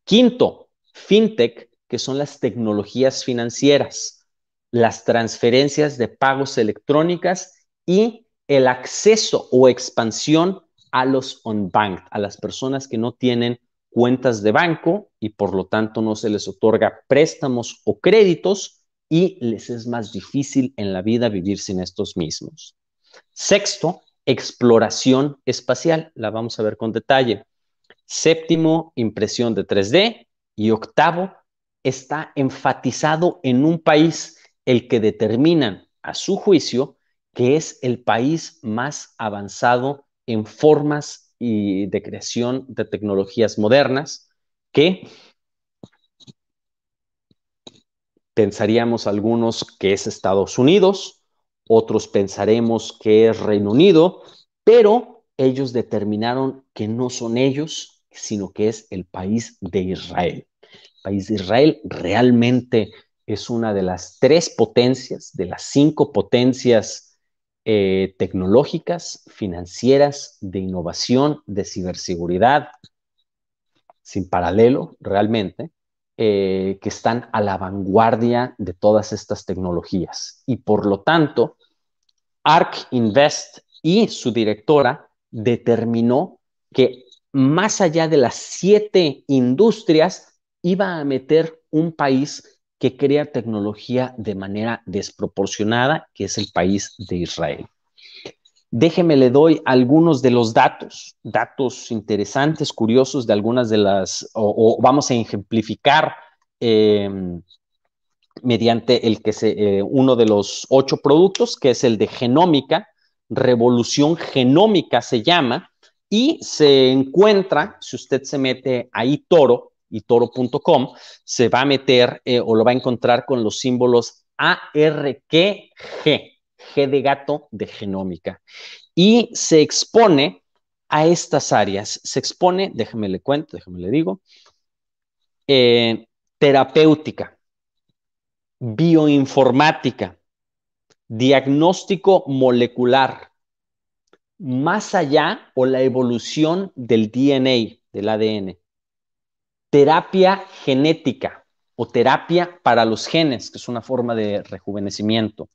Quinto, fintech, que son las tecnologías financieras, las transferencias de pagos electrónicas y el acceso o expansión a los unbanked, a las personas que no tienen cuentas de banco y por lo tanto no se les otorga préstamos o créditos y les es más difícil en la vida vivir sin estos mismos. Sexto, exploración espacial. La vamos a ver con detalle. Séptimo, impresión de 3D. Y octavo, está enfatizado en un país el que determinan a su juicio que es el país más avanzado en formas y de creación de tecnologías modernas que pensaríamos algunos que es Estados Unidos, otros pensaremos que es Reino Unido, pero ellos determinaron que no son ellos, sino que es el país de Israel. El país de Israel realmente es una de las tres potencias, de las cinco potencias eh, tecnológicas, financieras, de innovación, de ciberseguridad, sin paralelo realmente, eh, que están a la vanguardia de todas estas tecnologías. Y por lo tanto, ARC Invest y su directora determinó que más allá de las siete industrias, iba a meter un país que crea tecnología de manera desproporcionada, que es el país de Israel. Déjeme, le doy algunos de los datos, datos interesantes, curiosos de algunas de las, o, vamos a ejemplificar em, mediante el que eh, uno de los ocho productos, que es el de genómica, revolución genómica se llama, y se encuentra, si usted se mete a itoro, itoro.com, se va a meter eh, o lo va a encontrar con los símbolos ARQG, G de gato de genómica, y se expone a estas áreas, se expone, déjeme le cuento, déjeme le digo, eh, terapéutica, bioinformática, diagnóstico molecular, más allá o la evolución del DNA, del ADN. Terapia genética o terapia para los genes, que es una forma de rejuvenecimiento.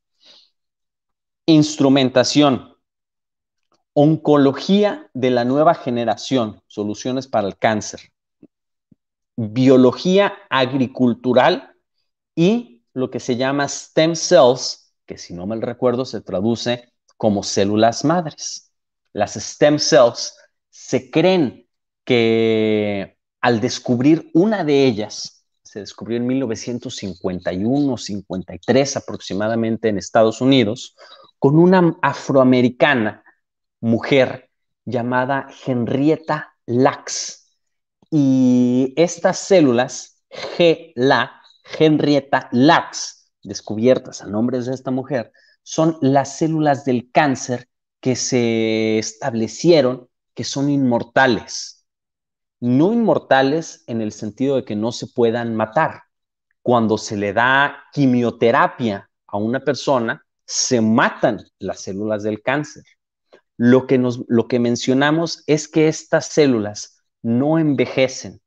Instrumentación. Oncología de la nueva generación, soluciones para el cáncer. Biología agricultural y lo que se llama stem cells, que si no mal recuerdo se traduce como células madres las stem cells, se creen que al descubrir una de ellas, se descubrió en 1951-53 o aproximadamente en Estados Unidos, con una afroamericana mujer llamada Henrietta Lacks. Y estas células, G-La, Henrietta Lacks, descubiertas a nombres de esta mujer, son las células del cáncer que se establecieron que son inmortales. No inmortales en el sentido de que no se puedan matar. Cuando se le da quimioterapia a una persona, se matan las células del cáncer. Lo que, nos, lo que mencionamos es que estas células no envejecen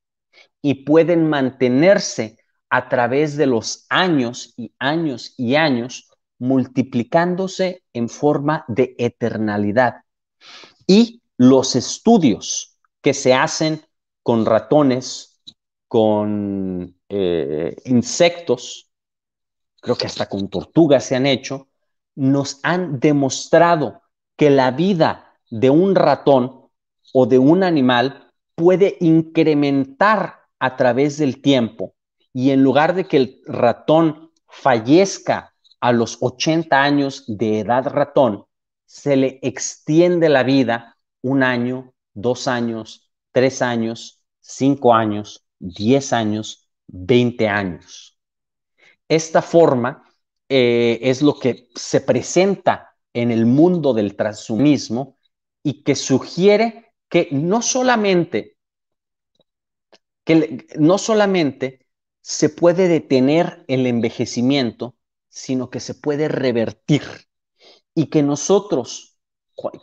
y pueden mantenerse a través de los años y años y años multiplicándose en forma de eternalidad. Y los estudios que se hacen con ratones, con eh, insectos, creo que hasta con tortugas se han hecho, nos han demostrado que la vida de un ratón o de un animal puede incrementar a través del tiempo. Y en lugar de que el ratón fallezca a los 80 años de edad ratón, se le extiende la vida un año, dos años, tres años, cinco años, diez años, veinte años. Esta forma eh, es lo que se presenta en el mundo del transhumanismo y que sugiere que no solamente, que no solamente se puede detener el envejecimiento, sino que se puede revertir. Y que nosotros,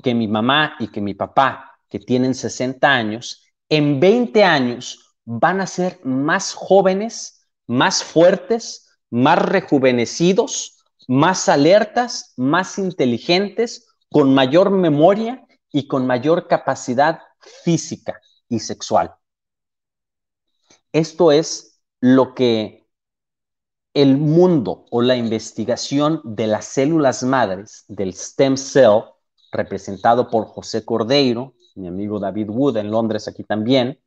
que mi mamá y que mi papá, que tienen 60 años, en 20 años van a ser más jóvenes, más fuertes, más rejuvenecidos, más alertas, más inteligentes, con mayor memoria y con mayor capacidad física y sexual. Esto es lo que el mundo o la investigación de las células madres del stem cell, representado por José Cordeiro, mi amigo David Wood en Londres aquí también,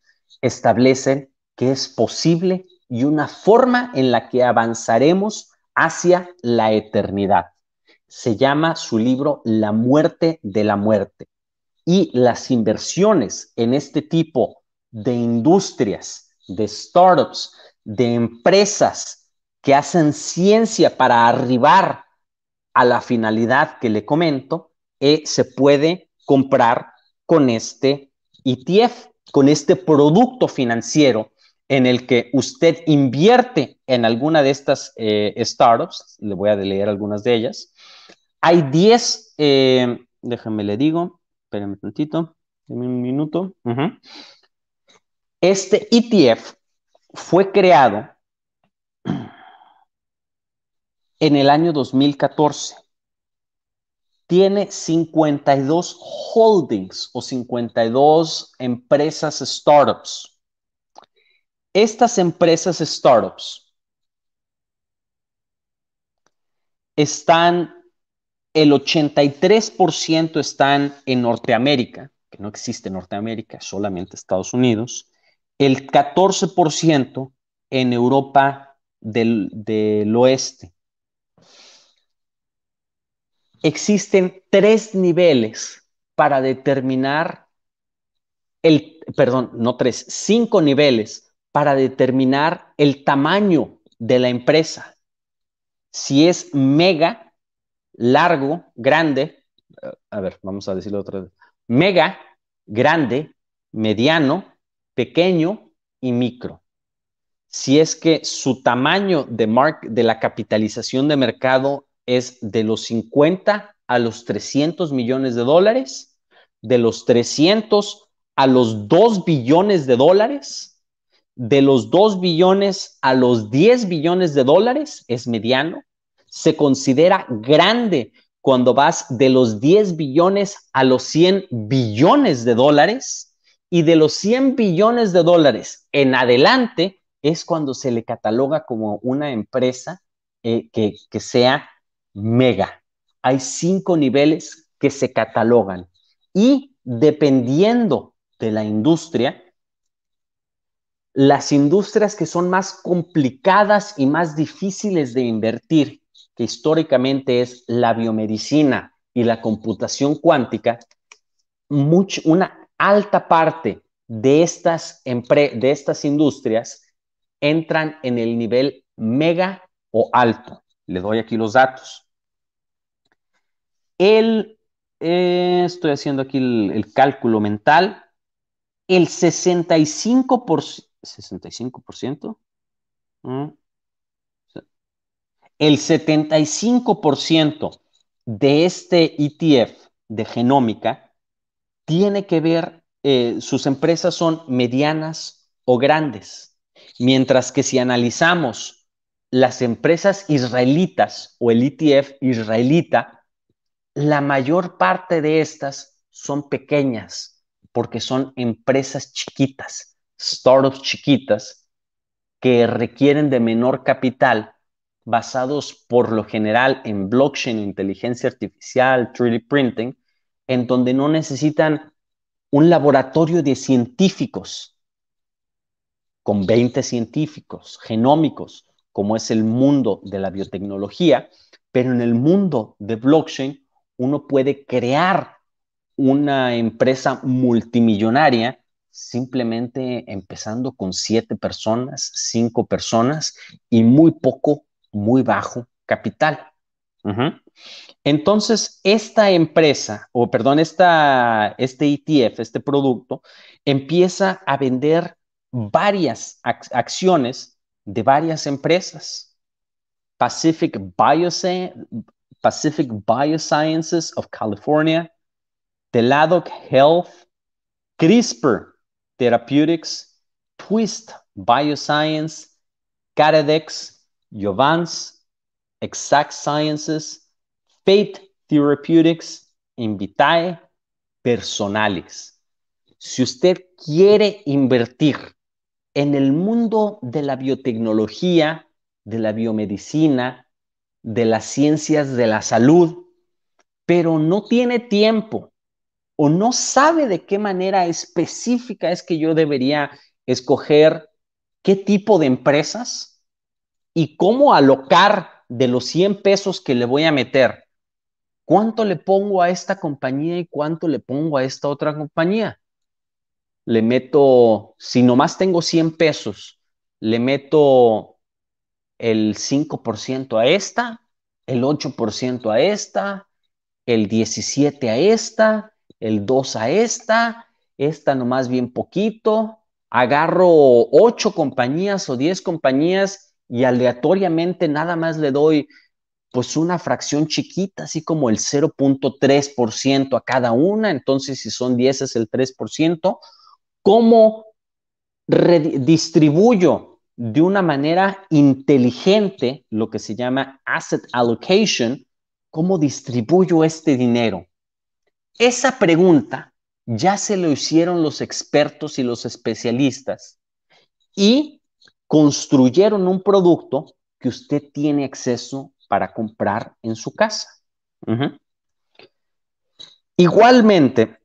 establecen que es posible y una forma en la que avanzaremos hacia la eternidad. Se llama su libro La muerte de la muerte. Y las inversiones en este tipo de industrias, de startups, de empresas que hacen ciencia para arribar a la finalidad que le comento, eh, se puede comprar con este ETF, con este producto financiero en el que usted invierte en alguna de estas eh, startups, le voy a leer algunas de ellas. Hay 10, eh, le digo, un tantito, un minuto. Este ETF fue creado en el año 2014. Tiene 52 holdings o 52 empresas startups. Estas empresas startups están, el 83% están en Norteamérica, que no existe Norteamérica, solamente Estados Unidos, el 14% en Europa del, del oeste existen tres niveles para determinar el, perdón, no tres, cinco niveles para determinar el tamaño de la empresa. Si es mega, largo, grande, eh, a ver, vamos a decirlo otra vez, mega, grande, mediano, pequeño y micro. Si es que su tamaño de, de la capitalización de mercado es de los 50 a los 300 millones de dólares, de los 300 a los 2 billones de dólares, de los 2 billones a los 10 billones de dólares, es mediano, se considera grande cuando vas de los 10 billones a los 100 billones de dólares y de los 100 billones de dólares en adelante es cuando se le cataloga como una empresa eh, que, que sea mega. Hay cinco niveles que se catalogan y dependiendo de la industria, las industrias que son más complicadas y más difíciles de invertir, que históricamente es la biomedicina y la computación cuántica, una alta parte de estas, de estas industrias entran en el nivel mega o alto. Le doy aquí los datos. Eh, estoy haciendo aquí el, cálculo mental, el 65%, 65%, el 75% de este ETF de genómica tiene que ver, eh, sus empresas son medianas o grandes, mientras que si analizamos las empresas israelitas o el ETF israelita, la mayor parte de estas son pequeñas porque son empresas chiquitas, startups chiquitas que requieren de menor capital basados por lo general en blockchain, inteligencia artificial, 3D printing, en donde no necesitan un laboratorio de científicos con 20 científicos genómicos, como es el mundo de la biotecnología, pero en el mundo de blockchain uno puede crear una empresa multimillonaria simplemente empezando con siete personas, cinco personas y muy poco, muy bajo capital. Entonces, esta empresa, o perdón, esta, este ETF, este producto, empieza a vender varias acciones de varias empresas. Pacific Bioscience, Pacific Biosciences of California, Teladoc Health, CRISPR Therapeutics, Twist Bioscience, Caredex Jovans, Exact Sciences, Fate Therapeutics, Invitae, Personalis. Si usted quiere invertir en el mundo de la biotecnología, de la biomedicina, de las ciencias de la salud, pero no tiene tiempo o no sabe de qué manera específica es que yo debería escoger qué tipo de empresas y cómo alocar de los 100 pesos que le voy a meter, ¿cuánto le pongo a esta compañía y cuánto le pongo a esta otra compañía? Le meto, si nomás tengo 100 pesos, le meto el 5% a esta, el 8% a esta, el 17% a esta, el 2% a esta, esta nomás bien poquito, agarro 8 compañías o 10 compañías y aleatoriamente nada más le doy pues una fracción chiquita, así como el 0.3% a cada una, entonces si son 10 es el 3%, ¿cómo redistribuyo de una manera inteligente lo que se llama asset allocation, ¿cómo distribuyo este dinero? Esa pregunta ya se lo hicieron los expertos y los especialistas y construyeron un producto que usted tiene acceso para comprar en su casa. Igualmente,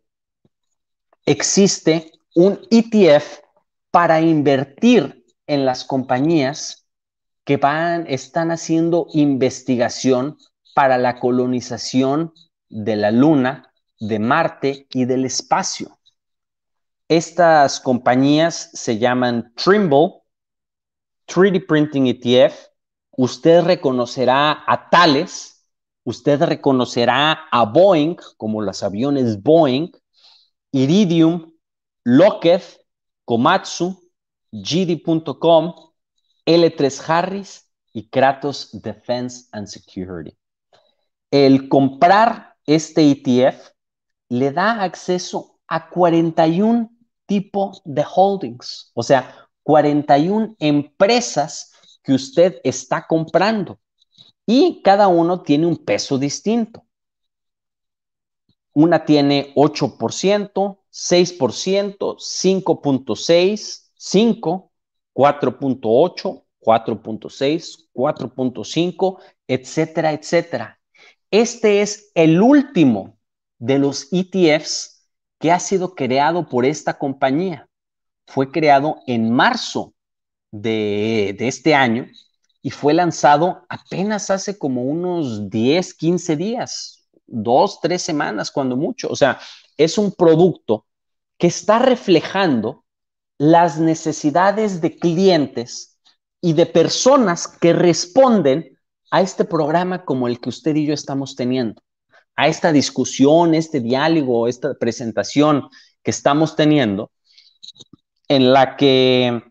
existe un ETF para invertir en las compañías que van, están haciendo investigación para la colonización de la Luna, de Marte y del espacio. Estas compañías se llaman Trimble, 3D Printing ETF. Usted reconocerá a Thales, usted reconocerá a Boeing, como los aviones Boeing, Iridium, Lockheed, Komatsu, GD.com, L3 Harris y Kratos Defense and Security. El comprar este ETF le da acceso a 41 tipos de holdings, o sea, 41 empresas que usted está comprando y cada uno tiene un peso distinto. Una tiene 8%, 6%, 5.6%, 5, 4.8, 4.6, 4.5, etcétera, etcétera. Este es el último de los ETFs que ha sido creado por esta compañía. Fue creado en marzo de, este año y fue lanzado apenas hace como unos 10, 15 días, dos, tres semanas, cuando mucho. O sea, es un producto que está reflejando las necesidades de clientes y de personas que responden a este programa como el que usted y yo estamos teniendo, a esta discusión, este diálogo, esta presentación que estamos teniendo, en la que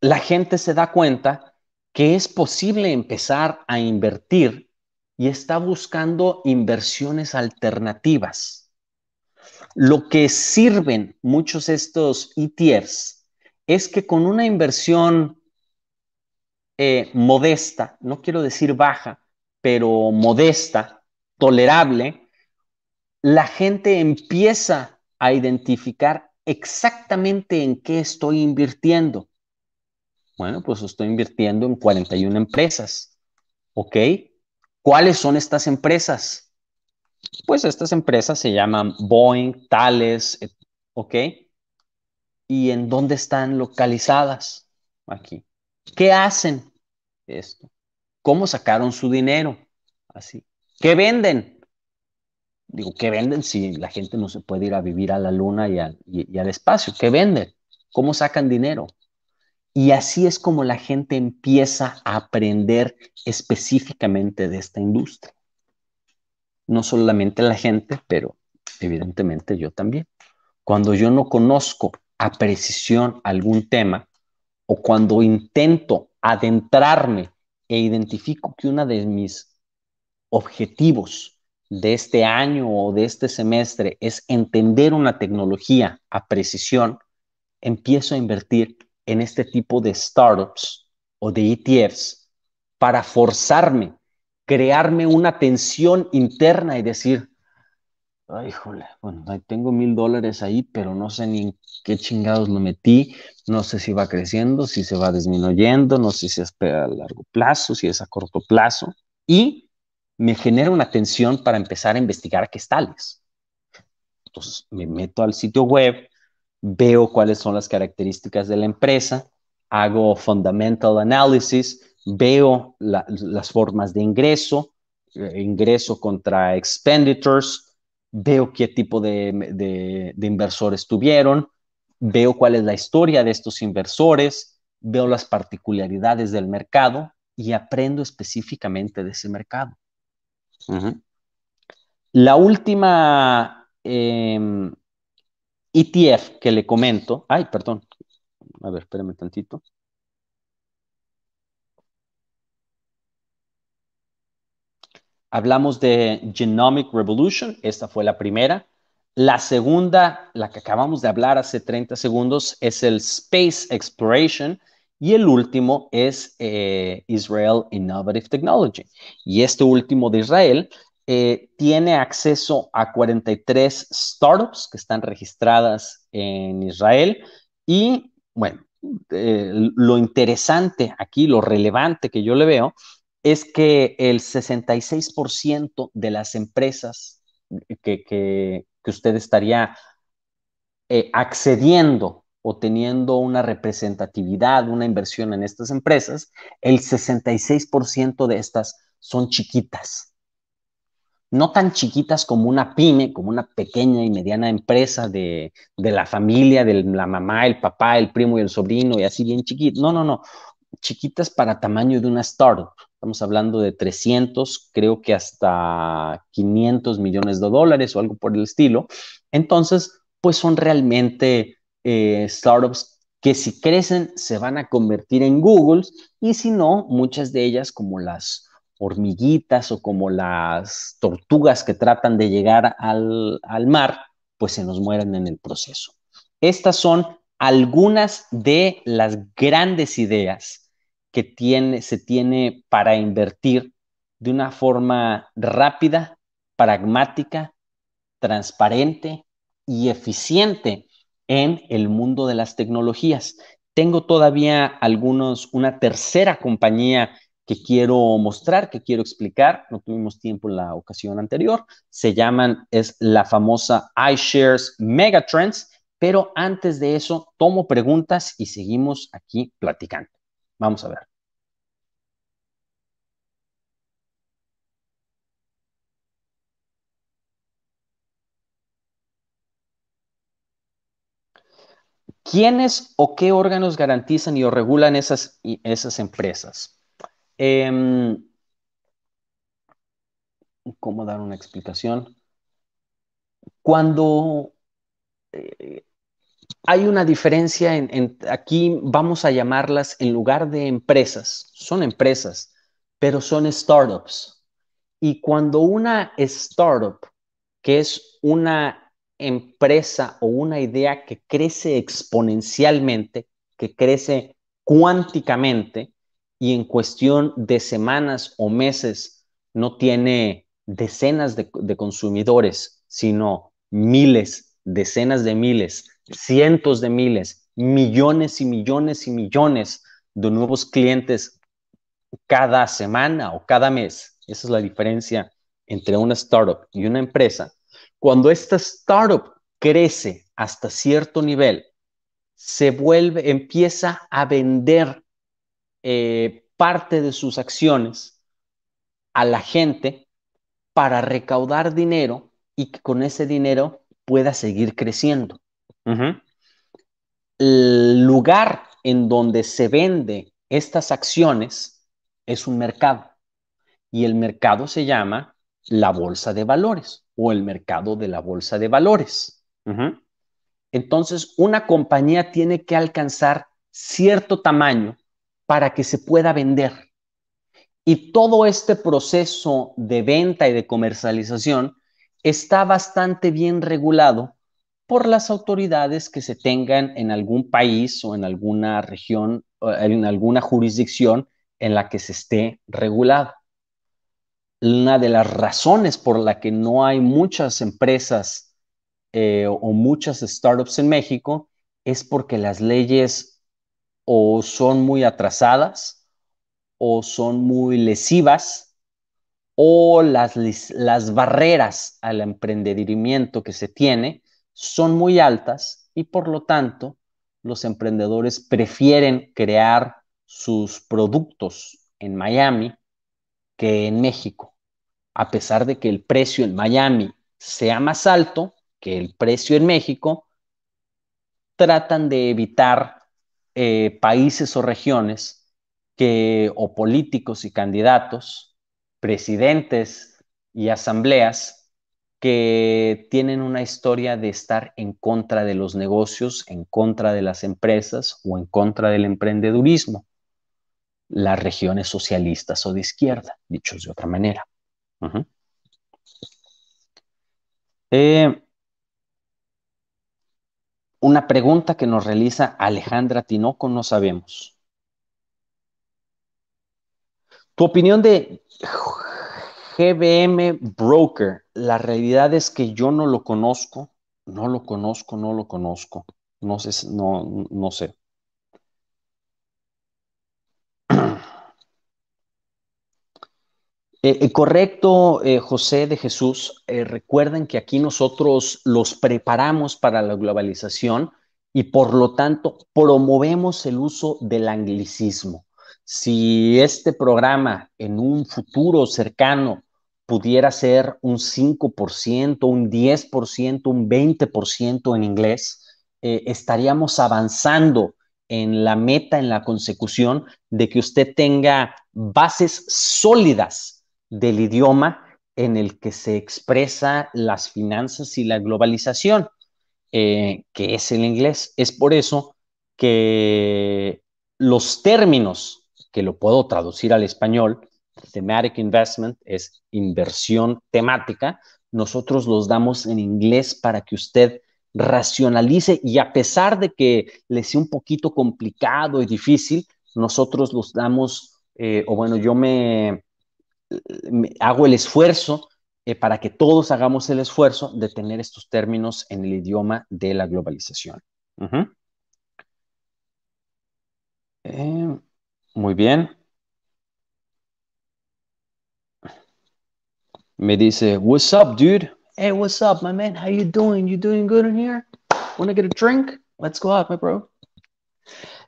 la gente se da cuenta que es posible empezar a invertir y está buscando inversiones alternativas lo que sirven muchos estos ETFs es que con una inversión eh, modesta, no quiero decir baja, pero modesta, tolerable, la gente empieza a identificar exactamente en qué estoy invirtiendo. Bueno, pues estoy invirtiendo en 41 empresas. ¿Ok? ¿Cuáles son estas empresas? Pues estas empresas se llaman Boeing, tales, eh, ¿ok? ¿Y en dónde están localizadas? Aquí. ¿Qué hacen esto? ¿Cómo sacaron su dinero? Así. ¿Qué venden? Digo, ¿qué venden si la gente no se puede ir a vivir a la luna y, y al espacio? ¿Qué venden? ¿Cómo sacan dinero? Y así es como la gente empieza a aprender específicamente de esta industria no solamente la gente, pero evidentemente yo también. Cuando yo no conozco a precisión algún tema o cuando intento adentrarme e identifico que uno de mis objetivos de este año o de este semestre es entender una tecnología a precisión, empiezo a invertir en este tipo de startups o de ETFs para forzarme crearme una tensión interna y decir, ay, bueno, tengo mil dólares ahí, pero no sé ni en qué chingados lo metí, no sé si va creciendo, si se va disminuyendo, no sé si es a largo plazo, si es a corto plazo, y me genera una tensión para empezar a investigar qué es tales. Entonces me meto al sitio web, veo cuáles son las características de la empresa, hago fundamental analysis, veo las formas de ingreso, eh, ingreso contra expenditures, veo qué tipo de, inversores tuvieron, veo cuál es la historia de estos inversores, veo las particularidades del mercado y aprendo específicamente de ese mercado. La última ETF em, e que le comento, ay, perdón, a ver, espérame tantito. Hablamos de Genomic Revolution, esta fue la primera. La segunda, la que acabamos de hablar hace 30 segundos, es el Space Exploration. Y el último es eh, Israel Innovative Technology. Y este último de Israel eh, tiene acceso a 43 startups que están registradas en Israel. Y bueno, eh, lo interesante aquí, lo relevante que yo le veo, es que el 66% de las empresas que, usted estaría eh, accediendo o teniendo una representatividad, una inversión en estas empresas, el 66% de estas son chiquitas. No tan chiquitas como una pyme, como una pequeña y mediana empresa de, la familia, de la mamá, el papá, el primo y el sobrino, y así bien chiquitas. No, no, no. Chiquitas para tamaño de una startup Estamos hablando de 300, creo que hasta 500 millones de dólares o algo por el estilo. Entonces, pues son realmente eh, startups que si crecen se van a convertir en Google y si no, muchas de ellas como las hormiguitas o como las tortugas que tratan de llegar al, al mar, pues se nos mueren en el proceso. Estas son algunas de las grandes ideas que tiene, se tiene para invertir de una forma rápida, pragmática, transparente y eficiente en el mundo de las tecnologías. Tengo todavía algunos, una tercera compañía que quiero mostrar, que quiero explicar. No tuvimos tiempo en la ocasión anterior. Se llaman, es la famosa iShares Megatrends. Pero antes de eso, tomo preguntas y seguimos aquí platicando. Vamos a ver. ¿Quiénes o qué órganos garantizan y o regulan esas, esas empresas? Eh, ¿Cómo dar una explicación? Cuando eh, hay una diferencia aquí vamos a llamarlas en lugar de empresas, son empresas, pero son startups. Y cuando una startup, que es una empresa o una idea que crece exponencialmente, que crece cuánticamente y en cuestión de semanas o meses no tiene decenas de consumidores, sino miles, decenas de miles, cientos de miles, millones y millones y millones de nuevos clientes cada semana o cada mes. Esa es la diferencia entre una startup y una empresa. Cuando esta startup crece hasta cierto nivel, se vuelve, empieza a vender eh, parte de sus acciones a la gente para recaudar dinero y que con ese dinero pueda seguir creciendo. El lugar en donde se vende estas acciones es un mercado y el mercado se llama la bolsa de valores o el mercado de la bolsa de valores. Entonces, una compañía tiene que alcanzar cierto tamaño para que se pueda vender. Y todo este proceso de venta y de comercialización está bastante bien regulado por las autoridades que se tengan en algún país o en alguna región, o en alguna jurisdicción en la que se esté regulado. Una de las razones por la que no hay muchas empresas eh, o muchas startups en México es porque las leyes o son muy atrasadas o son muy lesivas o las, las barreras al emprendedimiento que se tiene son muy altas y por lo tanto los emprendedores prefieren crear sus productos en Miami que en México, a pesar de que el precio en Miami sea más alto que el precio en México, tratan de evitar eh, países o regiones que, o políticos y candidatos, presidentes y asambleas que tienen una historia de estar en contra de los negocios, en contra de las empresas o en contra del emprendedurismo. Las regiones socialistas o de izquierda, dichos de otra manera. Eh, una pregunta que nos realiza Alejandra Tinoco, no sabemos. Tu opinión de GBM Broker, la realidad es que yo no lo conozco, no lo conozco, no lo conozco. No sé, no, no sé. Eh, eh, correcto, eh, José de Jesús. recuerden que aquí nosotros los preparamos para la globalización y por lo tanto promovemos el uso del anglicismo. Si este programa en un futuro cercano pudiera ser un 5%, un 10%, un 20% en inglés, eh, estaríamos avanzando en la meta, en la consecución de que usted tenga bases sólidas del idioma en el que se expresa las finanzas y la globalización, eh, que es el inglés. Es por eso que los términos, que lo puedo traducir al español, Thematic Investment es inversión temática. Nosotros los damos en inglés para que usted racionalice y a pesar de que le sea un poquito complicado y difícil, nosotros los damos, eh, o bueno, yo me, hago el esfuerzo eh, para que todos hagamos el esfuerzo de tener estos términos en el idioma de la globalización. Eh, muy bien. me dice, what's up, dude? Hey, what's up, my man? How you doing? You doing good in here? to get a drink? Let's go out, my bro.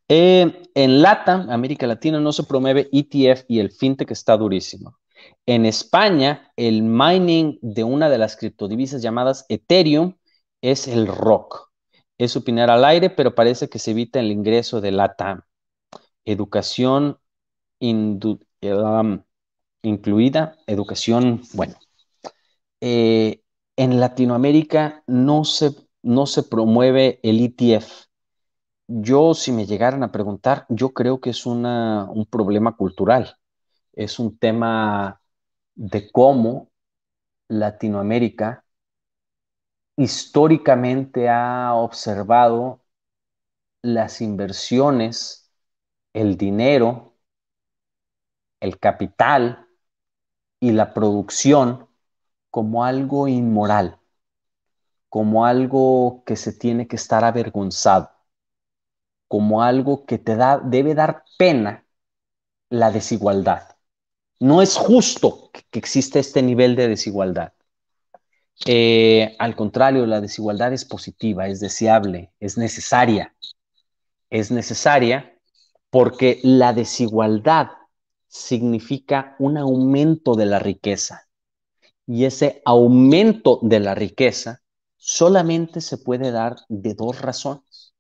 en LATAM, América Latina, no se promueve ETF y el fintech está durísimo. En España, el mining de una de las criptodivisas llamadas Ethereum es el rock. Es opinar al aire, pero parece que se evita el ingreso de LATAM. Educación, indu em, incluida educación, bueno. Eh, en Latinoamérica no se, no se promueve el ETF. Yo, si me llegaran a preguntar, yo creo que es un problema cultural. Es un tema de cómo Latinoamérica históricamente ha observado las inversiones, el dinero, el capital y la producción como algo inmoral, como algo que se tiene que estar avergonzado, como algo que te da, debe dar pena la desigualdad. No es justo que, exista este nivel de desigualdad. Eh, al contrario, la desigualdad es positiva, es deseable, es necesaria. Es necesaria porque la desigualdad significa un aumento de la riqueza. Y ese aumento de la riqueza solamente se puede dar de dos razones.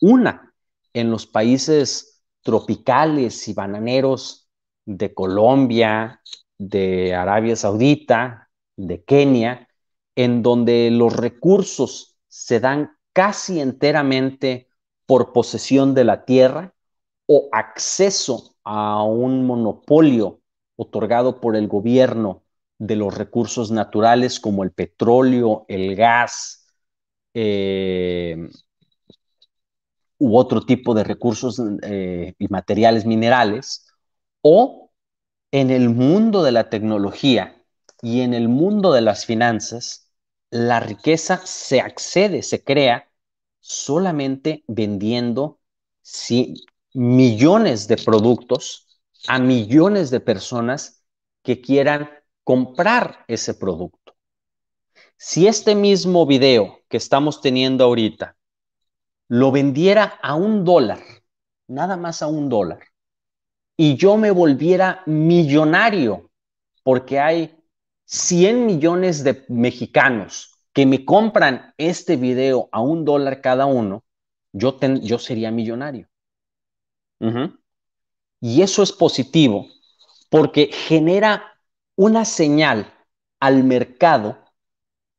Una, en los países tropicales y bananeros de Colombia, de Arabia Saudita, de Kenia, en donde los recursos se dan casi enteramente por posesión de la tierra o acceso a un monopolio otorgado por el gobierno de los recursos naturales como el petróleo, el gas eh, u otro tipo de recursos eh, y materiales minerales, o en el mundo de la tecnología y en el mundo de las finanzas, la riqueza se accede, se crea solamente vendiendo si millones de productos a millones de personas que quieran comprar ese producto. Si este mismo video que estamos teniendo ahorita lo vendiera a un dólar, nada más a un dólar, y yo me volviera millonario, porque hay 100 millones de mexicanos que me compran este video a un dólar cada uno, yo, yo sería millonario. Y eso es positivo porque genera una señal al mercado,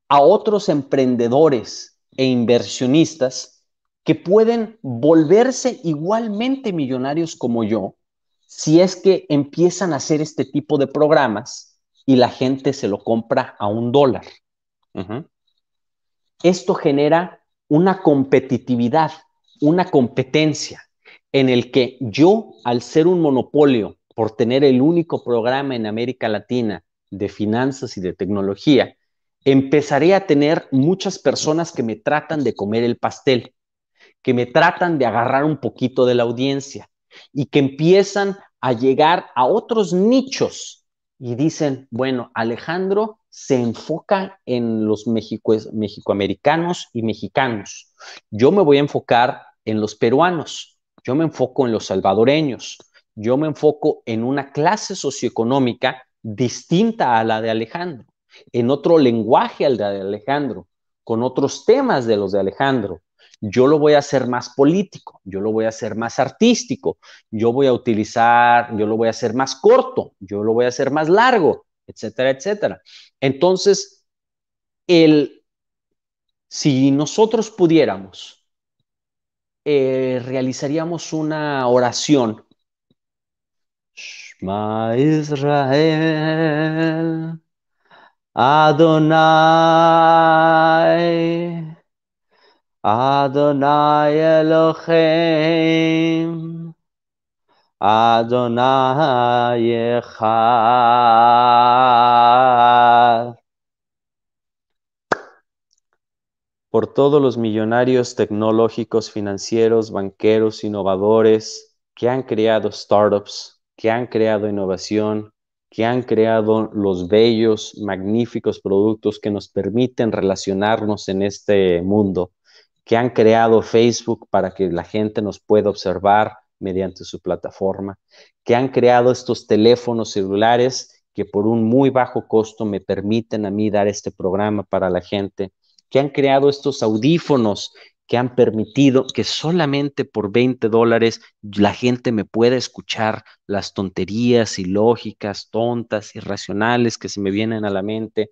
a otros emprendedores e inversionistas que pueden volverse igualmente millonarios como yo si es que empiezan a hacer este tipo de programas y la gente se lo compra a un dólar. Esto genera una competitividad, una competencia en el que yo, al ser un monopolio, por tener el único programa en América Latina de finanzas y de tecnología, empezaré a tener muchas personas que me tratan de comer el pastel, que me tratan de agarrar un poquito de la audiencia y que empiezan a llegar a otros nichos y dicen, bueno, Alejandro se enfoca en los mexicoamericanos y mexicanos. Yo me voy a enfocar en los peruanos yo me enfoco en los salvadoreños, yo me enfoco en una clase socioeconómica distinta a la de Alejandro, en otro lenguaje al de Alejandro, con otros temas de los de Alejandro. Yo lo voy a hacer más político, yo lo voy a hacer más artístico, yo voy a utilizar, yo lo voy a hacer más corto, yo lo voy a hacer más largo, etcétera, etcétera. Entonces, el, si nosotros pudiéramos eh, realizaríamos una oración. Shema Israel, Adonai, Adonai Elohim, Adonai Echad. por todos los millonarios tecnológicos, financieros, banqueros, innovadores que han creado startups, que han creado innovación, que han creado los bellos, magníficos productos que nos permiten relacionarnos en este mundo, que han creado Facebook para que la gente nos pueda observar mediante su plataforma, que han creado estos teléfonos celulares que por un muy bajo costo me permiten a mí dar este programa para la gente, que han creado estos audífonos que han permitido que solamente por 20 dólares la gente me pueda escuchar las tonterías ilógicas, tontas, irracionales que se me vienen a la mente,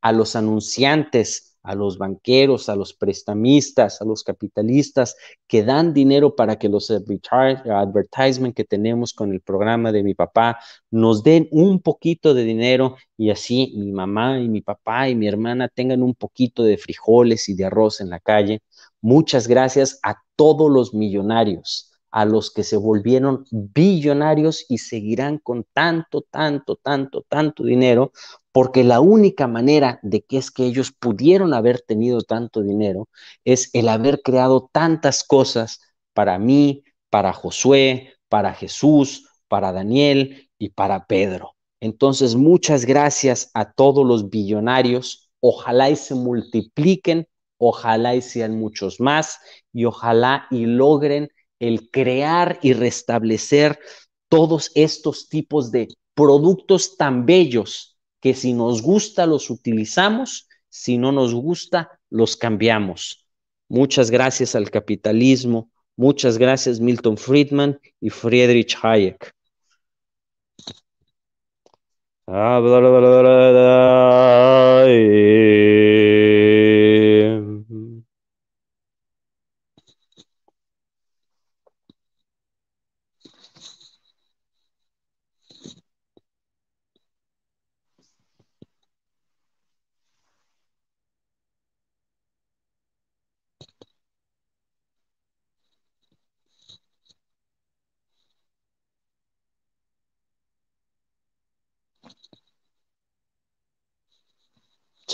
a los anunciantes a los banqueros, a los prestamistas, a los capitalistas que dan dinero para que los advertisement que tenemos con el programa de mi papá nos den un poquito de dinero y así mi mamá y mi papá y mi hermana tengan un poquito de frijoles y de arroz en la calle. Muchas gracias a todos los millonarios a los que se volvieron billonarios y seguirán con tanto, tanto, tanto, tanto dinero, porque la única manera de que es que ellos pudieron haber tenido tanto dinero es el haber creado tantas cosas para mí, para Josué, para Jesús, para Daniel y para Pedro. Entonces, muchas gracias a todos los billonarios. Ojalá y se multipliquen, ojalá y sean muchos más y ojalá y logren el crear y restablecer todos estos tipos de productos tan bellos que si nos gusta los utilizamos, si no nos gusta los cambiamos. Muchas gracias al capitalismo, muchas gracias Milton Friedman y Friedrich Hayek.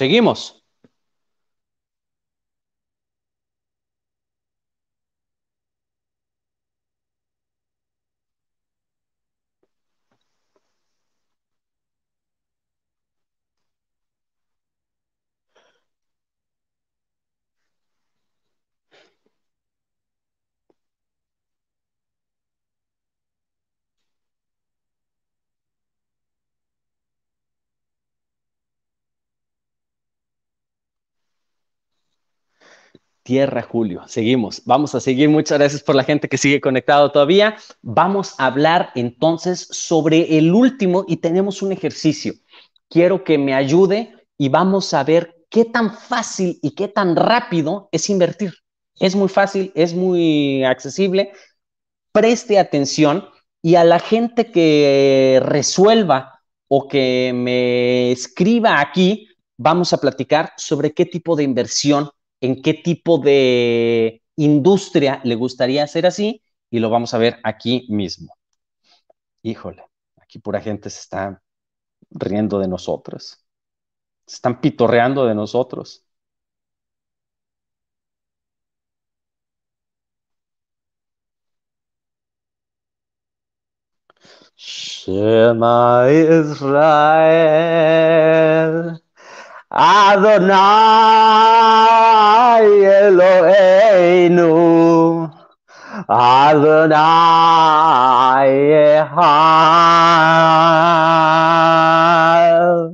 Seguimos. tierra, Julio. Seguimos, vamos a seguir. Muchas gracias por la gente que sigue conectado todavía. Vamos a hablar entonces sobre el último y tenemos un ejercicio. Quiero que me ayude y vamos a ver qué tan fácil y qué tan rápido es invertir. Es muy fácil, es muy accesible. Preste atención y a la gente que resuelva o que me escriba aquí, vamos a platicar sobre qué tipo de inversión en qué tipo de industria le gustaría hacer así y lo vamos a ver aquí mismo. Híjole, aquí pura gente se está riendo de nosotros. Se están pitorreando de nosotros. Shema Israel Adonai Adonai Eloheinu, Adonai Echad.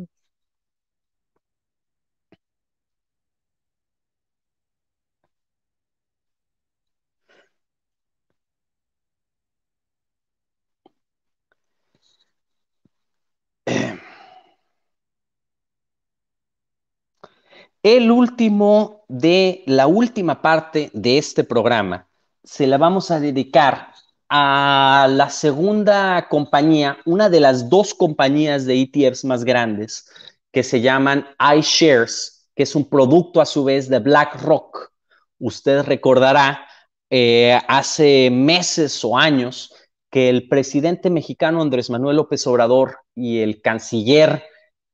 E l'ultimo de la última parte de este programa se la vamos a dedicar a la segunda compañía, una de las dos compañías de ETFs más grandes, que se llaman iShares, que es un producto a su vez de BlackRock. Usted recordará eh, hace meses o años que el presidente mexicano Andrés Manuel López Obrador y el canciller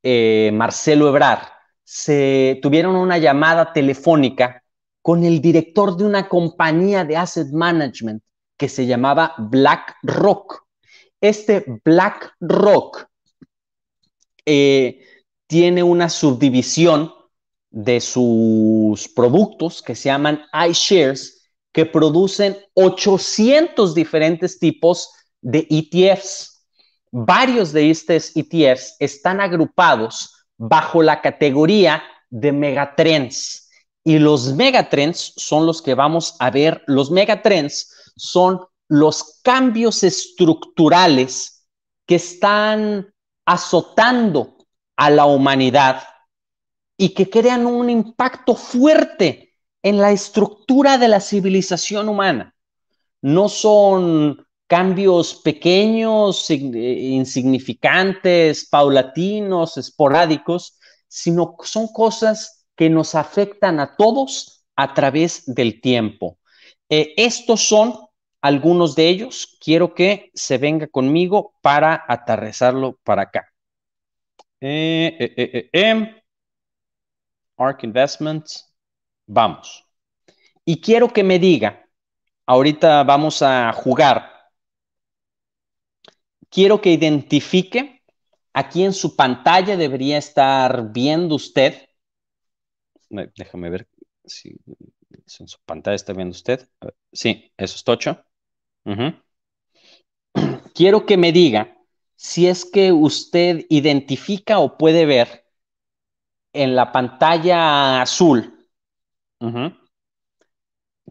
eh, Marcelo Ebrar se tuvieron una llamada telefónica con el director de una compañía de asset management que se llamaba BlackRock. Este BlackRock eh, tiene una subdivisión de sus productos que se llaman iShares, que producen 800 diferentes tipos de ETFs. Varios de estos ETFs están agrupados bajo la categoría de megatrends. Y los megatrends son los que vamos a ver. Los megatrends son los cambios estructurales que están azotando a la humanidad y que crean un impacto fuerte en la estructura de la civilización humana. No son cambios pequeños, eh, insignificantes, paulatinos, esporádicos, sino son cosas que nos afectan a todos a través del tiempo. Eh, estos son algunos de ellos. Quiero que se venga conmigo para aterrizarlo para acá. Eh, eh em, ARC Investments. Vamos. Y quiero que me diga, ahorita vamos a jugar quiero que identifique aquí en su pantalla debería estar viendo usted. Déjame ver si, en su pantalla está viendo usted. Sí, eso es tocho. Quiero que me diga si es que usted identifica o puede ver en la pantalla azul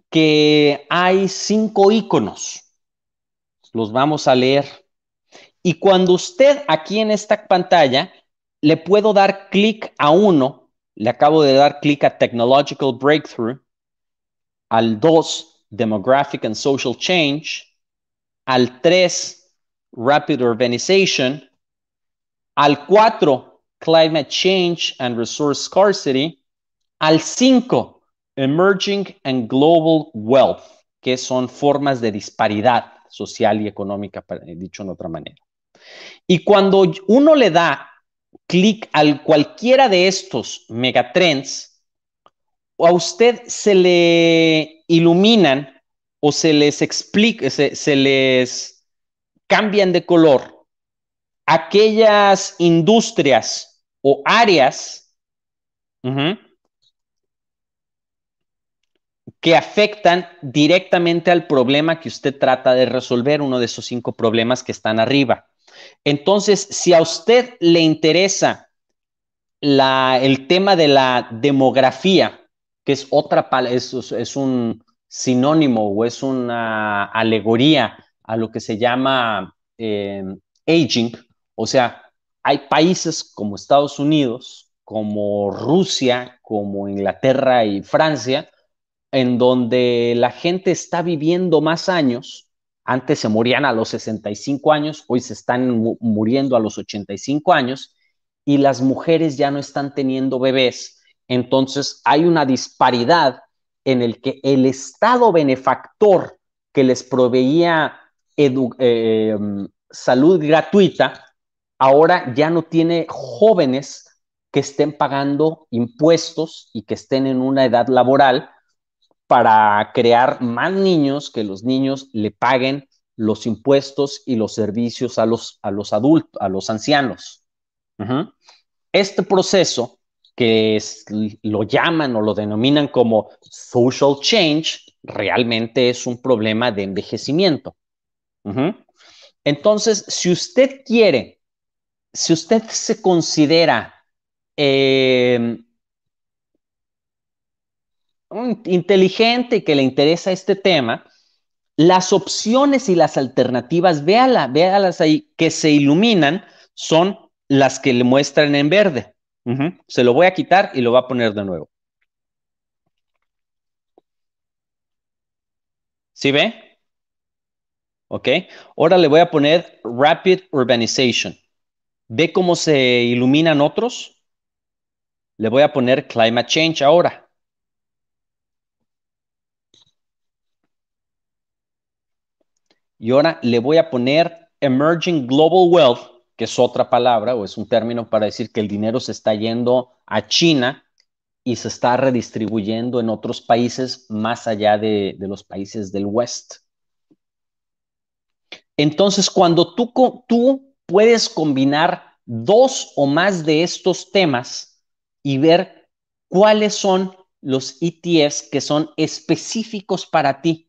que hay cinco iconos. Los vamos a leer y cuando usted aquí en esta pantalla le puedo dar clic a uno, le acabo de dar clic a Technological Breakthrough, al 2, Demographic and Social Change, al 3, Rapid Urbanization, al 4, Climate Change and Resource Scarcity, al 5, Emerging and Global Wealth, que son formas de disparidad social y económica, dicho en otra manera. Y cuando uno le da clic a cualquiera de estos megatrends, a usted se le iluminan o se les explica, se, les cambian de color aquellas industrias o áreas que afectan directamente al problema que usted trata de resolver, uno de esos cinco problemas que están arriba. Entonces, si a usted le interesa el tema de la demografía, que es otra, es, es un sinónimo o es una alegoría a lo que se llama em, aging, o sea, hay países como Estados Unidos, como Rusia, como Inglaterra y Francia, en donde la gente está viviendo más años antes se morían a los 65 años, hoy se están muriendo a los 85 años y las mujeres ya no están teniendo bebés. Entonces hay una disparidad en el que el Estado benefactor que les proveía em, salud gratuita, ahora ya no tiene jóvenes que estén pagando impuestos y que estén en una edad laboral para crear más niños que los niños le paguen los impuestos y los servicios a los, a los adultos, a los ancianos. Este proceso, que es, lo llaman o lo denominan como social change, realmente es un problema de envejecimiento. Entonces, si usted quiere, si usted se considera eh, inteligente que le interesa este tema, las opciones y las alternativas, véala, véalas ahí, que se iluminan, son las que le muestran en verde. Se lo voy a quitar y lo va a poner de nuevo. ¿Sí ve? Ok. Ahora le voy a poner Rapid Urbanization. ¿Ve cómo se iluminan otros? Le voy a poner Climate Change ahora. y ahora le voy a poner emerging global wealth, que es otra palabra o es un término para decir que el dinero se está yendo a China y se está redistribuyendo en otros países más allá de, los países del West. Entonces, cuando tú, tú puedes combinar dos o más de estos temas y ver cuáles son los ETFs que son específicos para ti.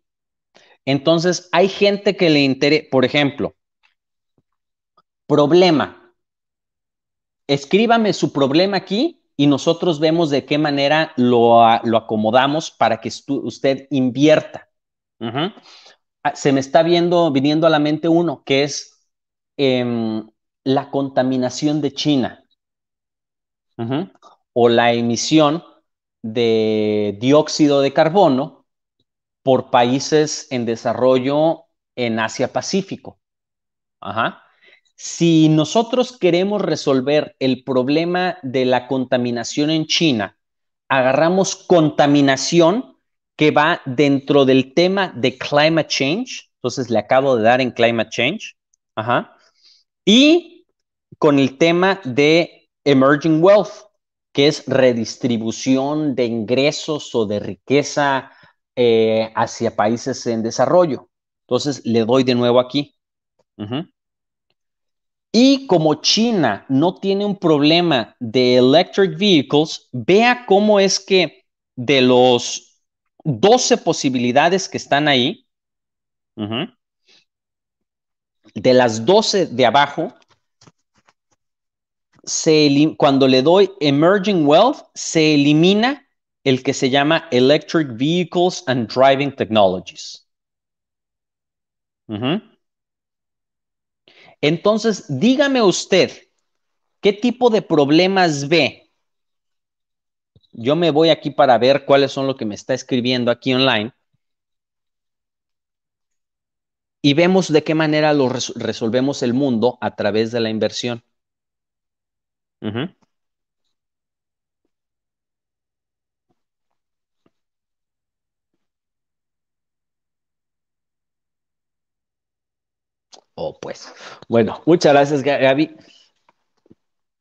Entonces, hay gente que le interesa, por ejemplo, problema. Escríbame su problema aquí y nosotros vemos de qué manera lo, ah, acomodamos para que usted invierta. Ah, se me está viendo, viniendo a la mente uno, que es em, la contaminación de China o la emisión de dióxido de carbono por países en desarrollo en Asia-Pacífico. Ajá. Si nosotros queremos resolver el problema de la contaminación en China, agarramos contaminación que va dentro del tema de climate change, entonces le acabo de dar en climate change, Ajá. y con el tema de emerging wealth, que es redistribución de ingresos o de riqueza eh, hacia países en desarrollo. Entonces, le doy de nuevo aquí. Y como China no tiene un problema de electric vehicles, vea cómo es que de los 12 posibilidades que están ahí, de las 12 de abajo, se cuando le doy Emerging Wealth, se elimina el que se llama Electric Vehicles and Driving Technologies. Entonces, dígame usted, ¿qué tipo de problemas ve? Yo me voy aquí para ver cuáles son lo que me está escribiendo aquí online. Y vemos de qué manera lo resolvemos el mundo a través de la inversión. Oh, pues. Bueno, muchas gracias, Gaby.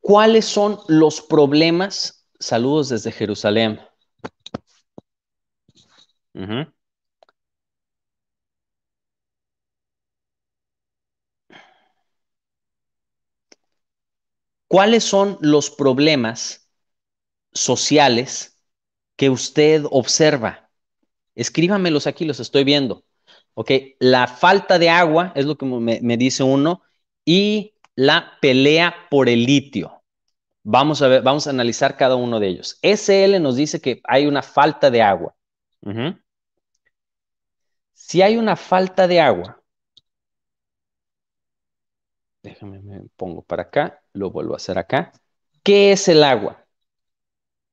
¿Cuáles son los problemas? Saludos desde Jerusalén. ¿Cuáles son los problemas sociales que usted observa? Escríbamelos aquí, los estoy viendo. ¿ok? La falta de agua es lo que me, dice uno y la pelea por el litio. Vamos a ver, vamos a analizar cada uno de ellos. SL nos dice que hay una falta de agua. Si hay una falta de agua, déjame, me pongo para acá, lo vuelvo a hacer acá. ¿Qué es el agua?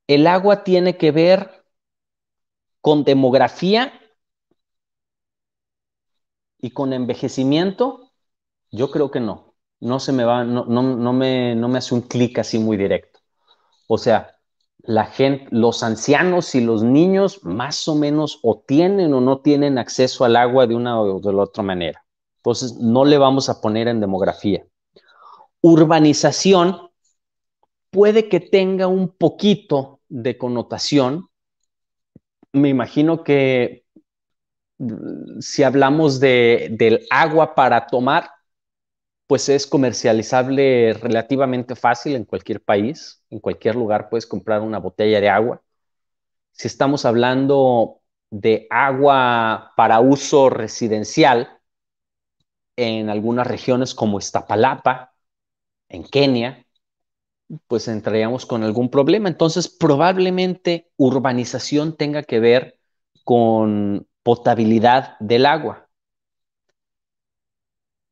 El agua tiene que ver con demografía y con envejecimiento, yo creo que no. No se me va, no, me, no me hace un clic así muy directo. O sea, la gente, los ancianos y los niños más o menos o tienen o no tienen acceso al agua de una o de la otra manera. Entonces, no le vamos a poner en demografía. Urbanización puede que tenga un poquito de connotación. Me imagino que si hablamos de, del agua para tomar, pues es comercializable relativamente fácil en cualquier país, en cualquier lugar puedes comprar una botella de agua. Si estamos hablando de agua para uso residencial, en algunas regiones como Estapalapa, en Kenia, pues entraríamos con algún problema. Entonces, probablemente urbanización tenga que ver con potabilidad del agua.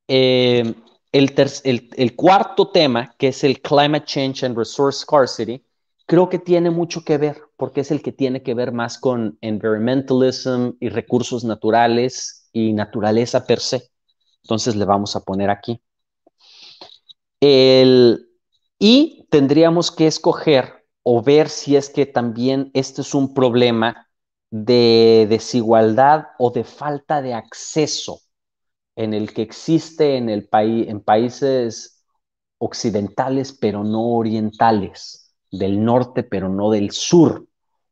Eh, el, el, cuarto tema, que es el Climate Change and Resource Scarcity, creo que tiene mucho que ver, porque es el que tiene que ver más con environmentalism y recursos naturales y naturaleza per se. Entonces le vamos a poner aquí. y tendríamos que escoger o ver si es que también este es un problema de desigualdad o de falta de acceso en el que existe en, el país, en países occidentales pero no orientales, del norte pero no del sur,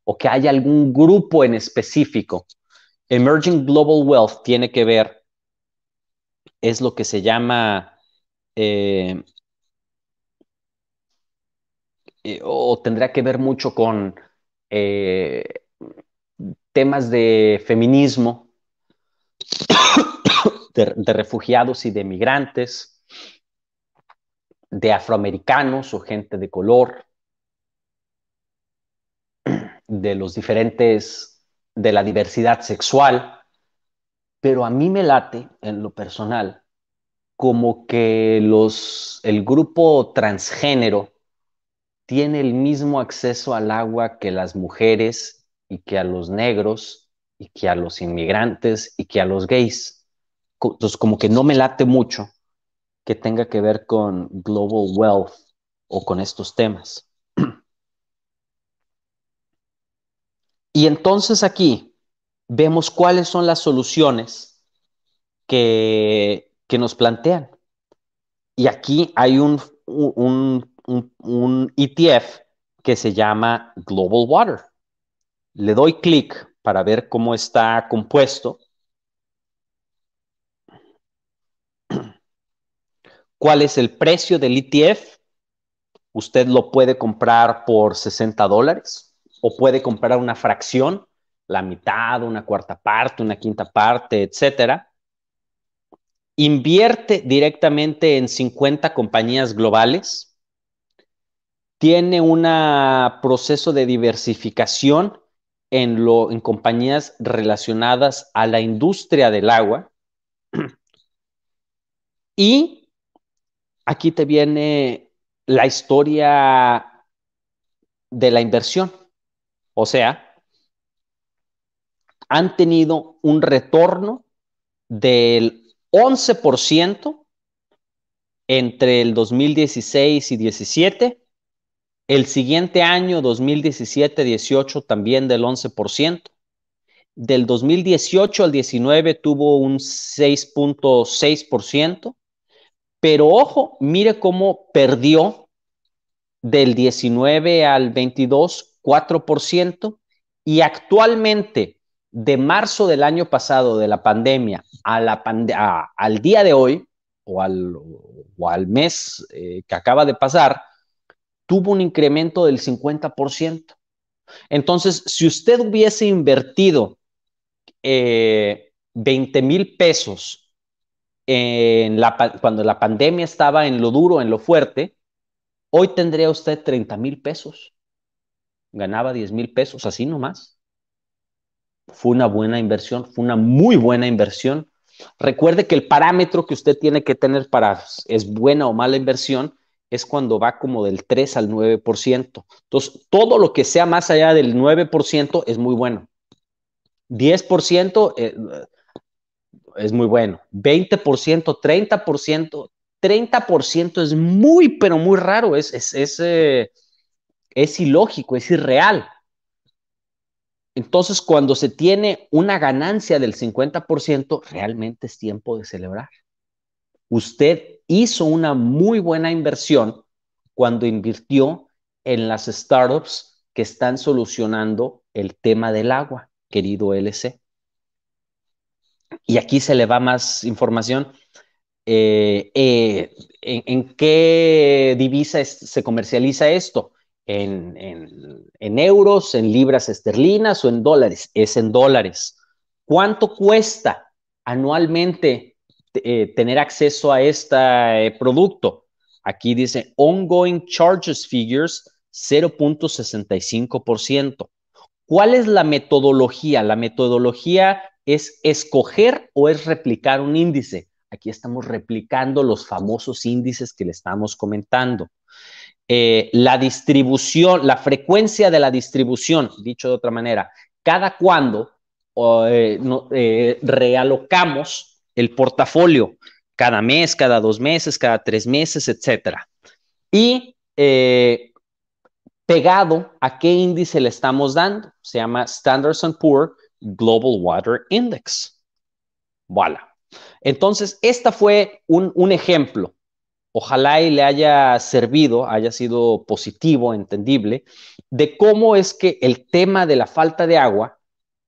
o que haya algún grupo en específico. Emerging Global Wealth tiene que ver, es lo que se llama, eh, eh, o tendría que ver mucho con eh, temas de feminismo, de, refugiados y de migrantes, de afroamericanos o gente de color, de los diferentes, de la diversidad sexual, pero a mí me late en lo personal como que el grupo transgénero tiene el mismo acceso al agua que las mujeres y que a los negros y que a los inmigrantes y que a los gays. Entonces, como que no me late mucho que tenga que ver con global wealth o con estos temas. Y entonces aquí vemos cuáles son las soluciones que, nos plantean. Y aquí hay un, un, un, un ETF que se llama Global Water le doy clic para ver cómo está compuesto, cuál es el precio del ETF. Usted lo puede comprar por 60 dólares o puede comprar una fracción, la mitad, una cuarta parte, una quinta parte, etcétera. Invierte directamente en 50 compañías globales. Tiene un proceso de diversificación en, compañías relacionadas a la industria del agua. Y aquí te viene la historia de la inversión. O sea, han tenido un retorno del 11% entre el 2016 y 2017, el siguiente año, 2017-18, también del 11%. Del 2018 al 19 tuvo un 6.6%, pero ojo, mire cómo perdió del 19 al 22, 4%, y actualmente, de marzo del año pasado, de la pandemia, al día de hoy, o al, mes eh, que acaba de pasar, tuvo un incremento del 50%. Entonces, si usted hubiese invertido 20 eh, mil pesos cuando la pandemia estaba en lo duro, en lo fuerte, hoy tendría usted 30 mil pesos. Ganaba 10 mil pesos, así nomás. Fue una buena inversión, fue una muy buena inversión. Recuerde que el parámetro que usted tiene que tener para es buena o mala inversión es cuando va como del 3 al 9%. Entonces, todo lo que sea más allá del 9% es muy bueno. 10% eh, es muy bueno. 20%, 30%, 30% es muy, pero muy raro. Es, es, eh, es ilógico, es irreal. Entonces, cuando se tiene una ganancia del 50%, realmente es tiempo de celebrar. Usted hizo una muy buena inversión cuando invirtió en las startups que están solucionando el tema del agua, querido LC. Y aquí se le va más información. Eh, eh, en, qué divisa se comercializa esto? en euros, en libras esterlinas o en dólares? Es en dólares. ¿Cuánto cuesta anualmente eh, tener acceso a este producto. Aquí dice ongoing charges figures 0.65%. ¿Cuál es la metodología? La metodología es escoger o es replicar un índice. Aquí estamos replicando los famosos índices que le estamos comentando. Eh, la distribución, la frecuencia de la distribución, dicho de otra manera, cada cuando realocamos el portafolio cada mes, cada dos meses, cada tres meses, etcétera. Y eh, pegado a qué índice le estamos dando. Se llama and Poor Global Water Index. Voilà. Entonces, esta fue un, un, ejemplo. Ojalá y le haya servido, haya sido positivo, entendible, de cómo es que el tema de la falta de agua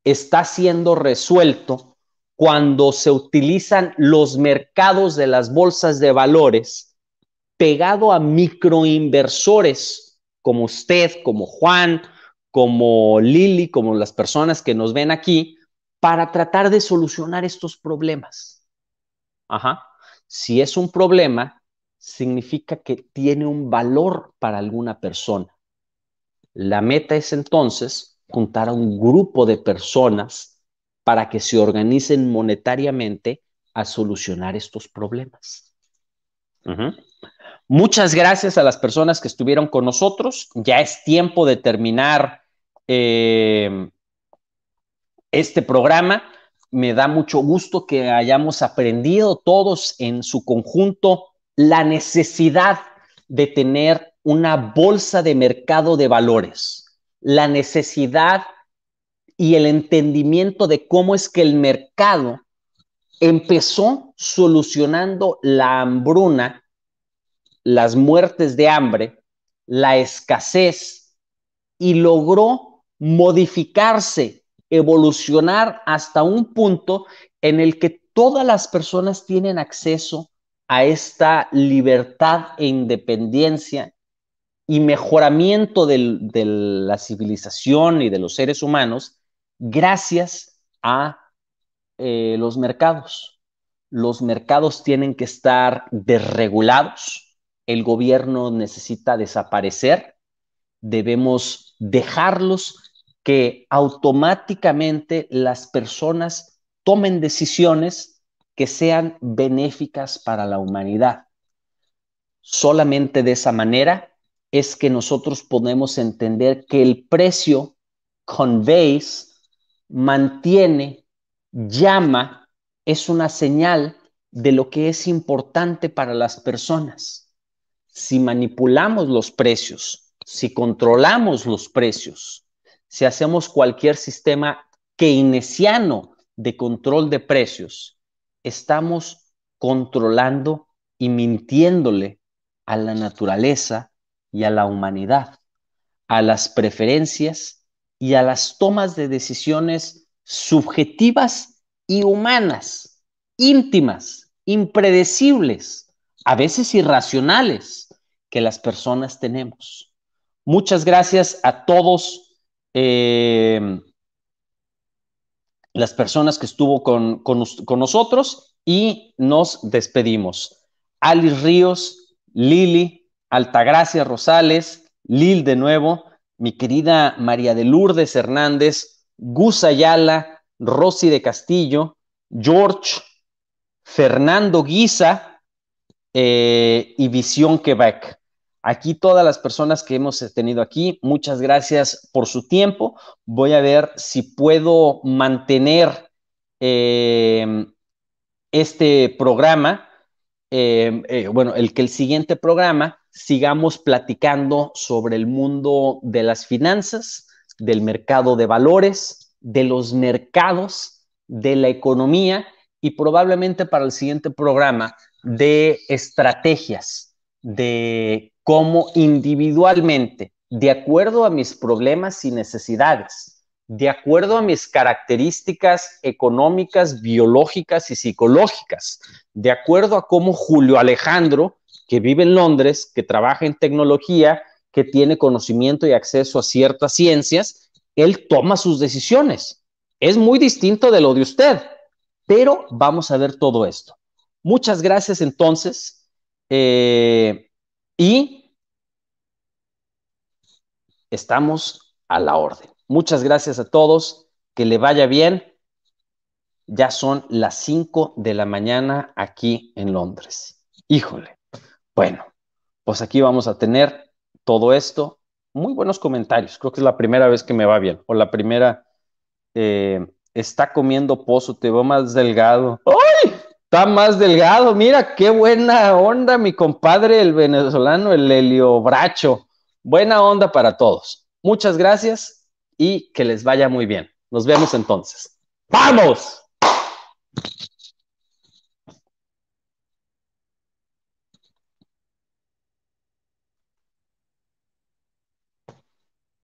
está siendo resuelto cuando se utilizan los mercados de las bolsas de valores pegado a microinversores como usted, como Juan, como Lili, como las personas que nos ven aquí, para tratar de solucionar estos problemas. Ajá. Si es un problema, significa que tiene un valor para alguna persona. La meta es entonces juntar a un grupo de personas para que se organicen monetariamente a solucionar estos problemas. Muchas gracias a las personas que estuvieron con nosotros. Ya es tiempo de terminar eh, este programa. Me da mucho gusto que hayamos aprendido todos en su conjunto la necesidad de tener una bolsa de mercado de valores, la necesidad y el entendimiento de cómo es que el mercado empezó solucionando la hambruna, las muertes de hambre, la escasez y logró modificarse, evolucionar hasta un punto en el que todas las personas tienen acceso a esta libertad e independencia y mejoramiento de la civilización y de los seres humanos gracias a eh, los mercados. Los mercados tienen que estar desregulados, el gobierno necesita desaparecer, debemos dejarlos que automáticamente las personas tomen decisiones que sean benéficas para la humanidad. Solamente de esa manera es que nosotros podemos entender que el precio conveys mantiene, llama, es una señal de lo que es importante para las personas. Si manipulamos los precios, si controlamos los precios, si hacemos cualquier sistema keynesiano de control de precios, estamos controlando y mintiéndole a la naturaleza y a la humanidad, a las preferencias y a las tomas de decisiones subjetivas y humanas, íntimas, impredecibles, a veces irracionales, que las personas tenemos. Muchas gracias a todos eh, las personas que estuvo con, nosotros y nos despedimos. Ali Ríos, Lili, Altagracia Rosales, Lil de nuevo, mi querida María de Lourdes Hernández, Gus Ayala, Rosy de Castillo, George, Fernando Guisa eh, y Visión Quebec. Aquí todas las personas que hemos tenido aquí, muchas gracias por su tiempo. Voy a ver si puedo mantener eh, este programa, eh, bueno, el que el siguiente programa sigamos platicando sobre el mundo de las finanzas, del mercado de valores, de los mercados, de la economía y probablemente para el siguiente programa de estrategias, de cómo individualmente, de acuerdo a mis problemas y necesidades, de acuerdo a mis características económicas, biológicas y psicológicas, de acuerdo a cómo Julio Alejandro que vive en Londres, que trabaja en tecnología, que tiene conocimiento y acceso a ciertas ciencias, él toma sus decisiones. Es muy distinto de lo de usted, pero vamos a ver todo esto. Muchas gracias entonces eh, y estamos a la orden. Muchas gracias a todos, que le vaya bien. Ya son las 5 de la mañana aquí en Londres. Híjole. Bueno, pues aquí vamos a tener todo esto. Muy buenos comentarios. Creo que es la primera vez que me va bien. O la primera, eh, está comiendo pozo, te veo más delgado. ¡Ay! Está más delgado. Mira, qué buena onda, mi compadre, el venezolano, el Helio Bracho. Buena onda para todos. Muchas gracias y que les vaya muy bien. Nos vemos entonces. ¡Vamos!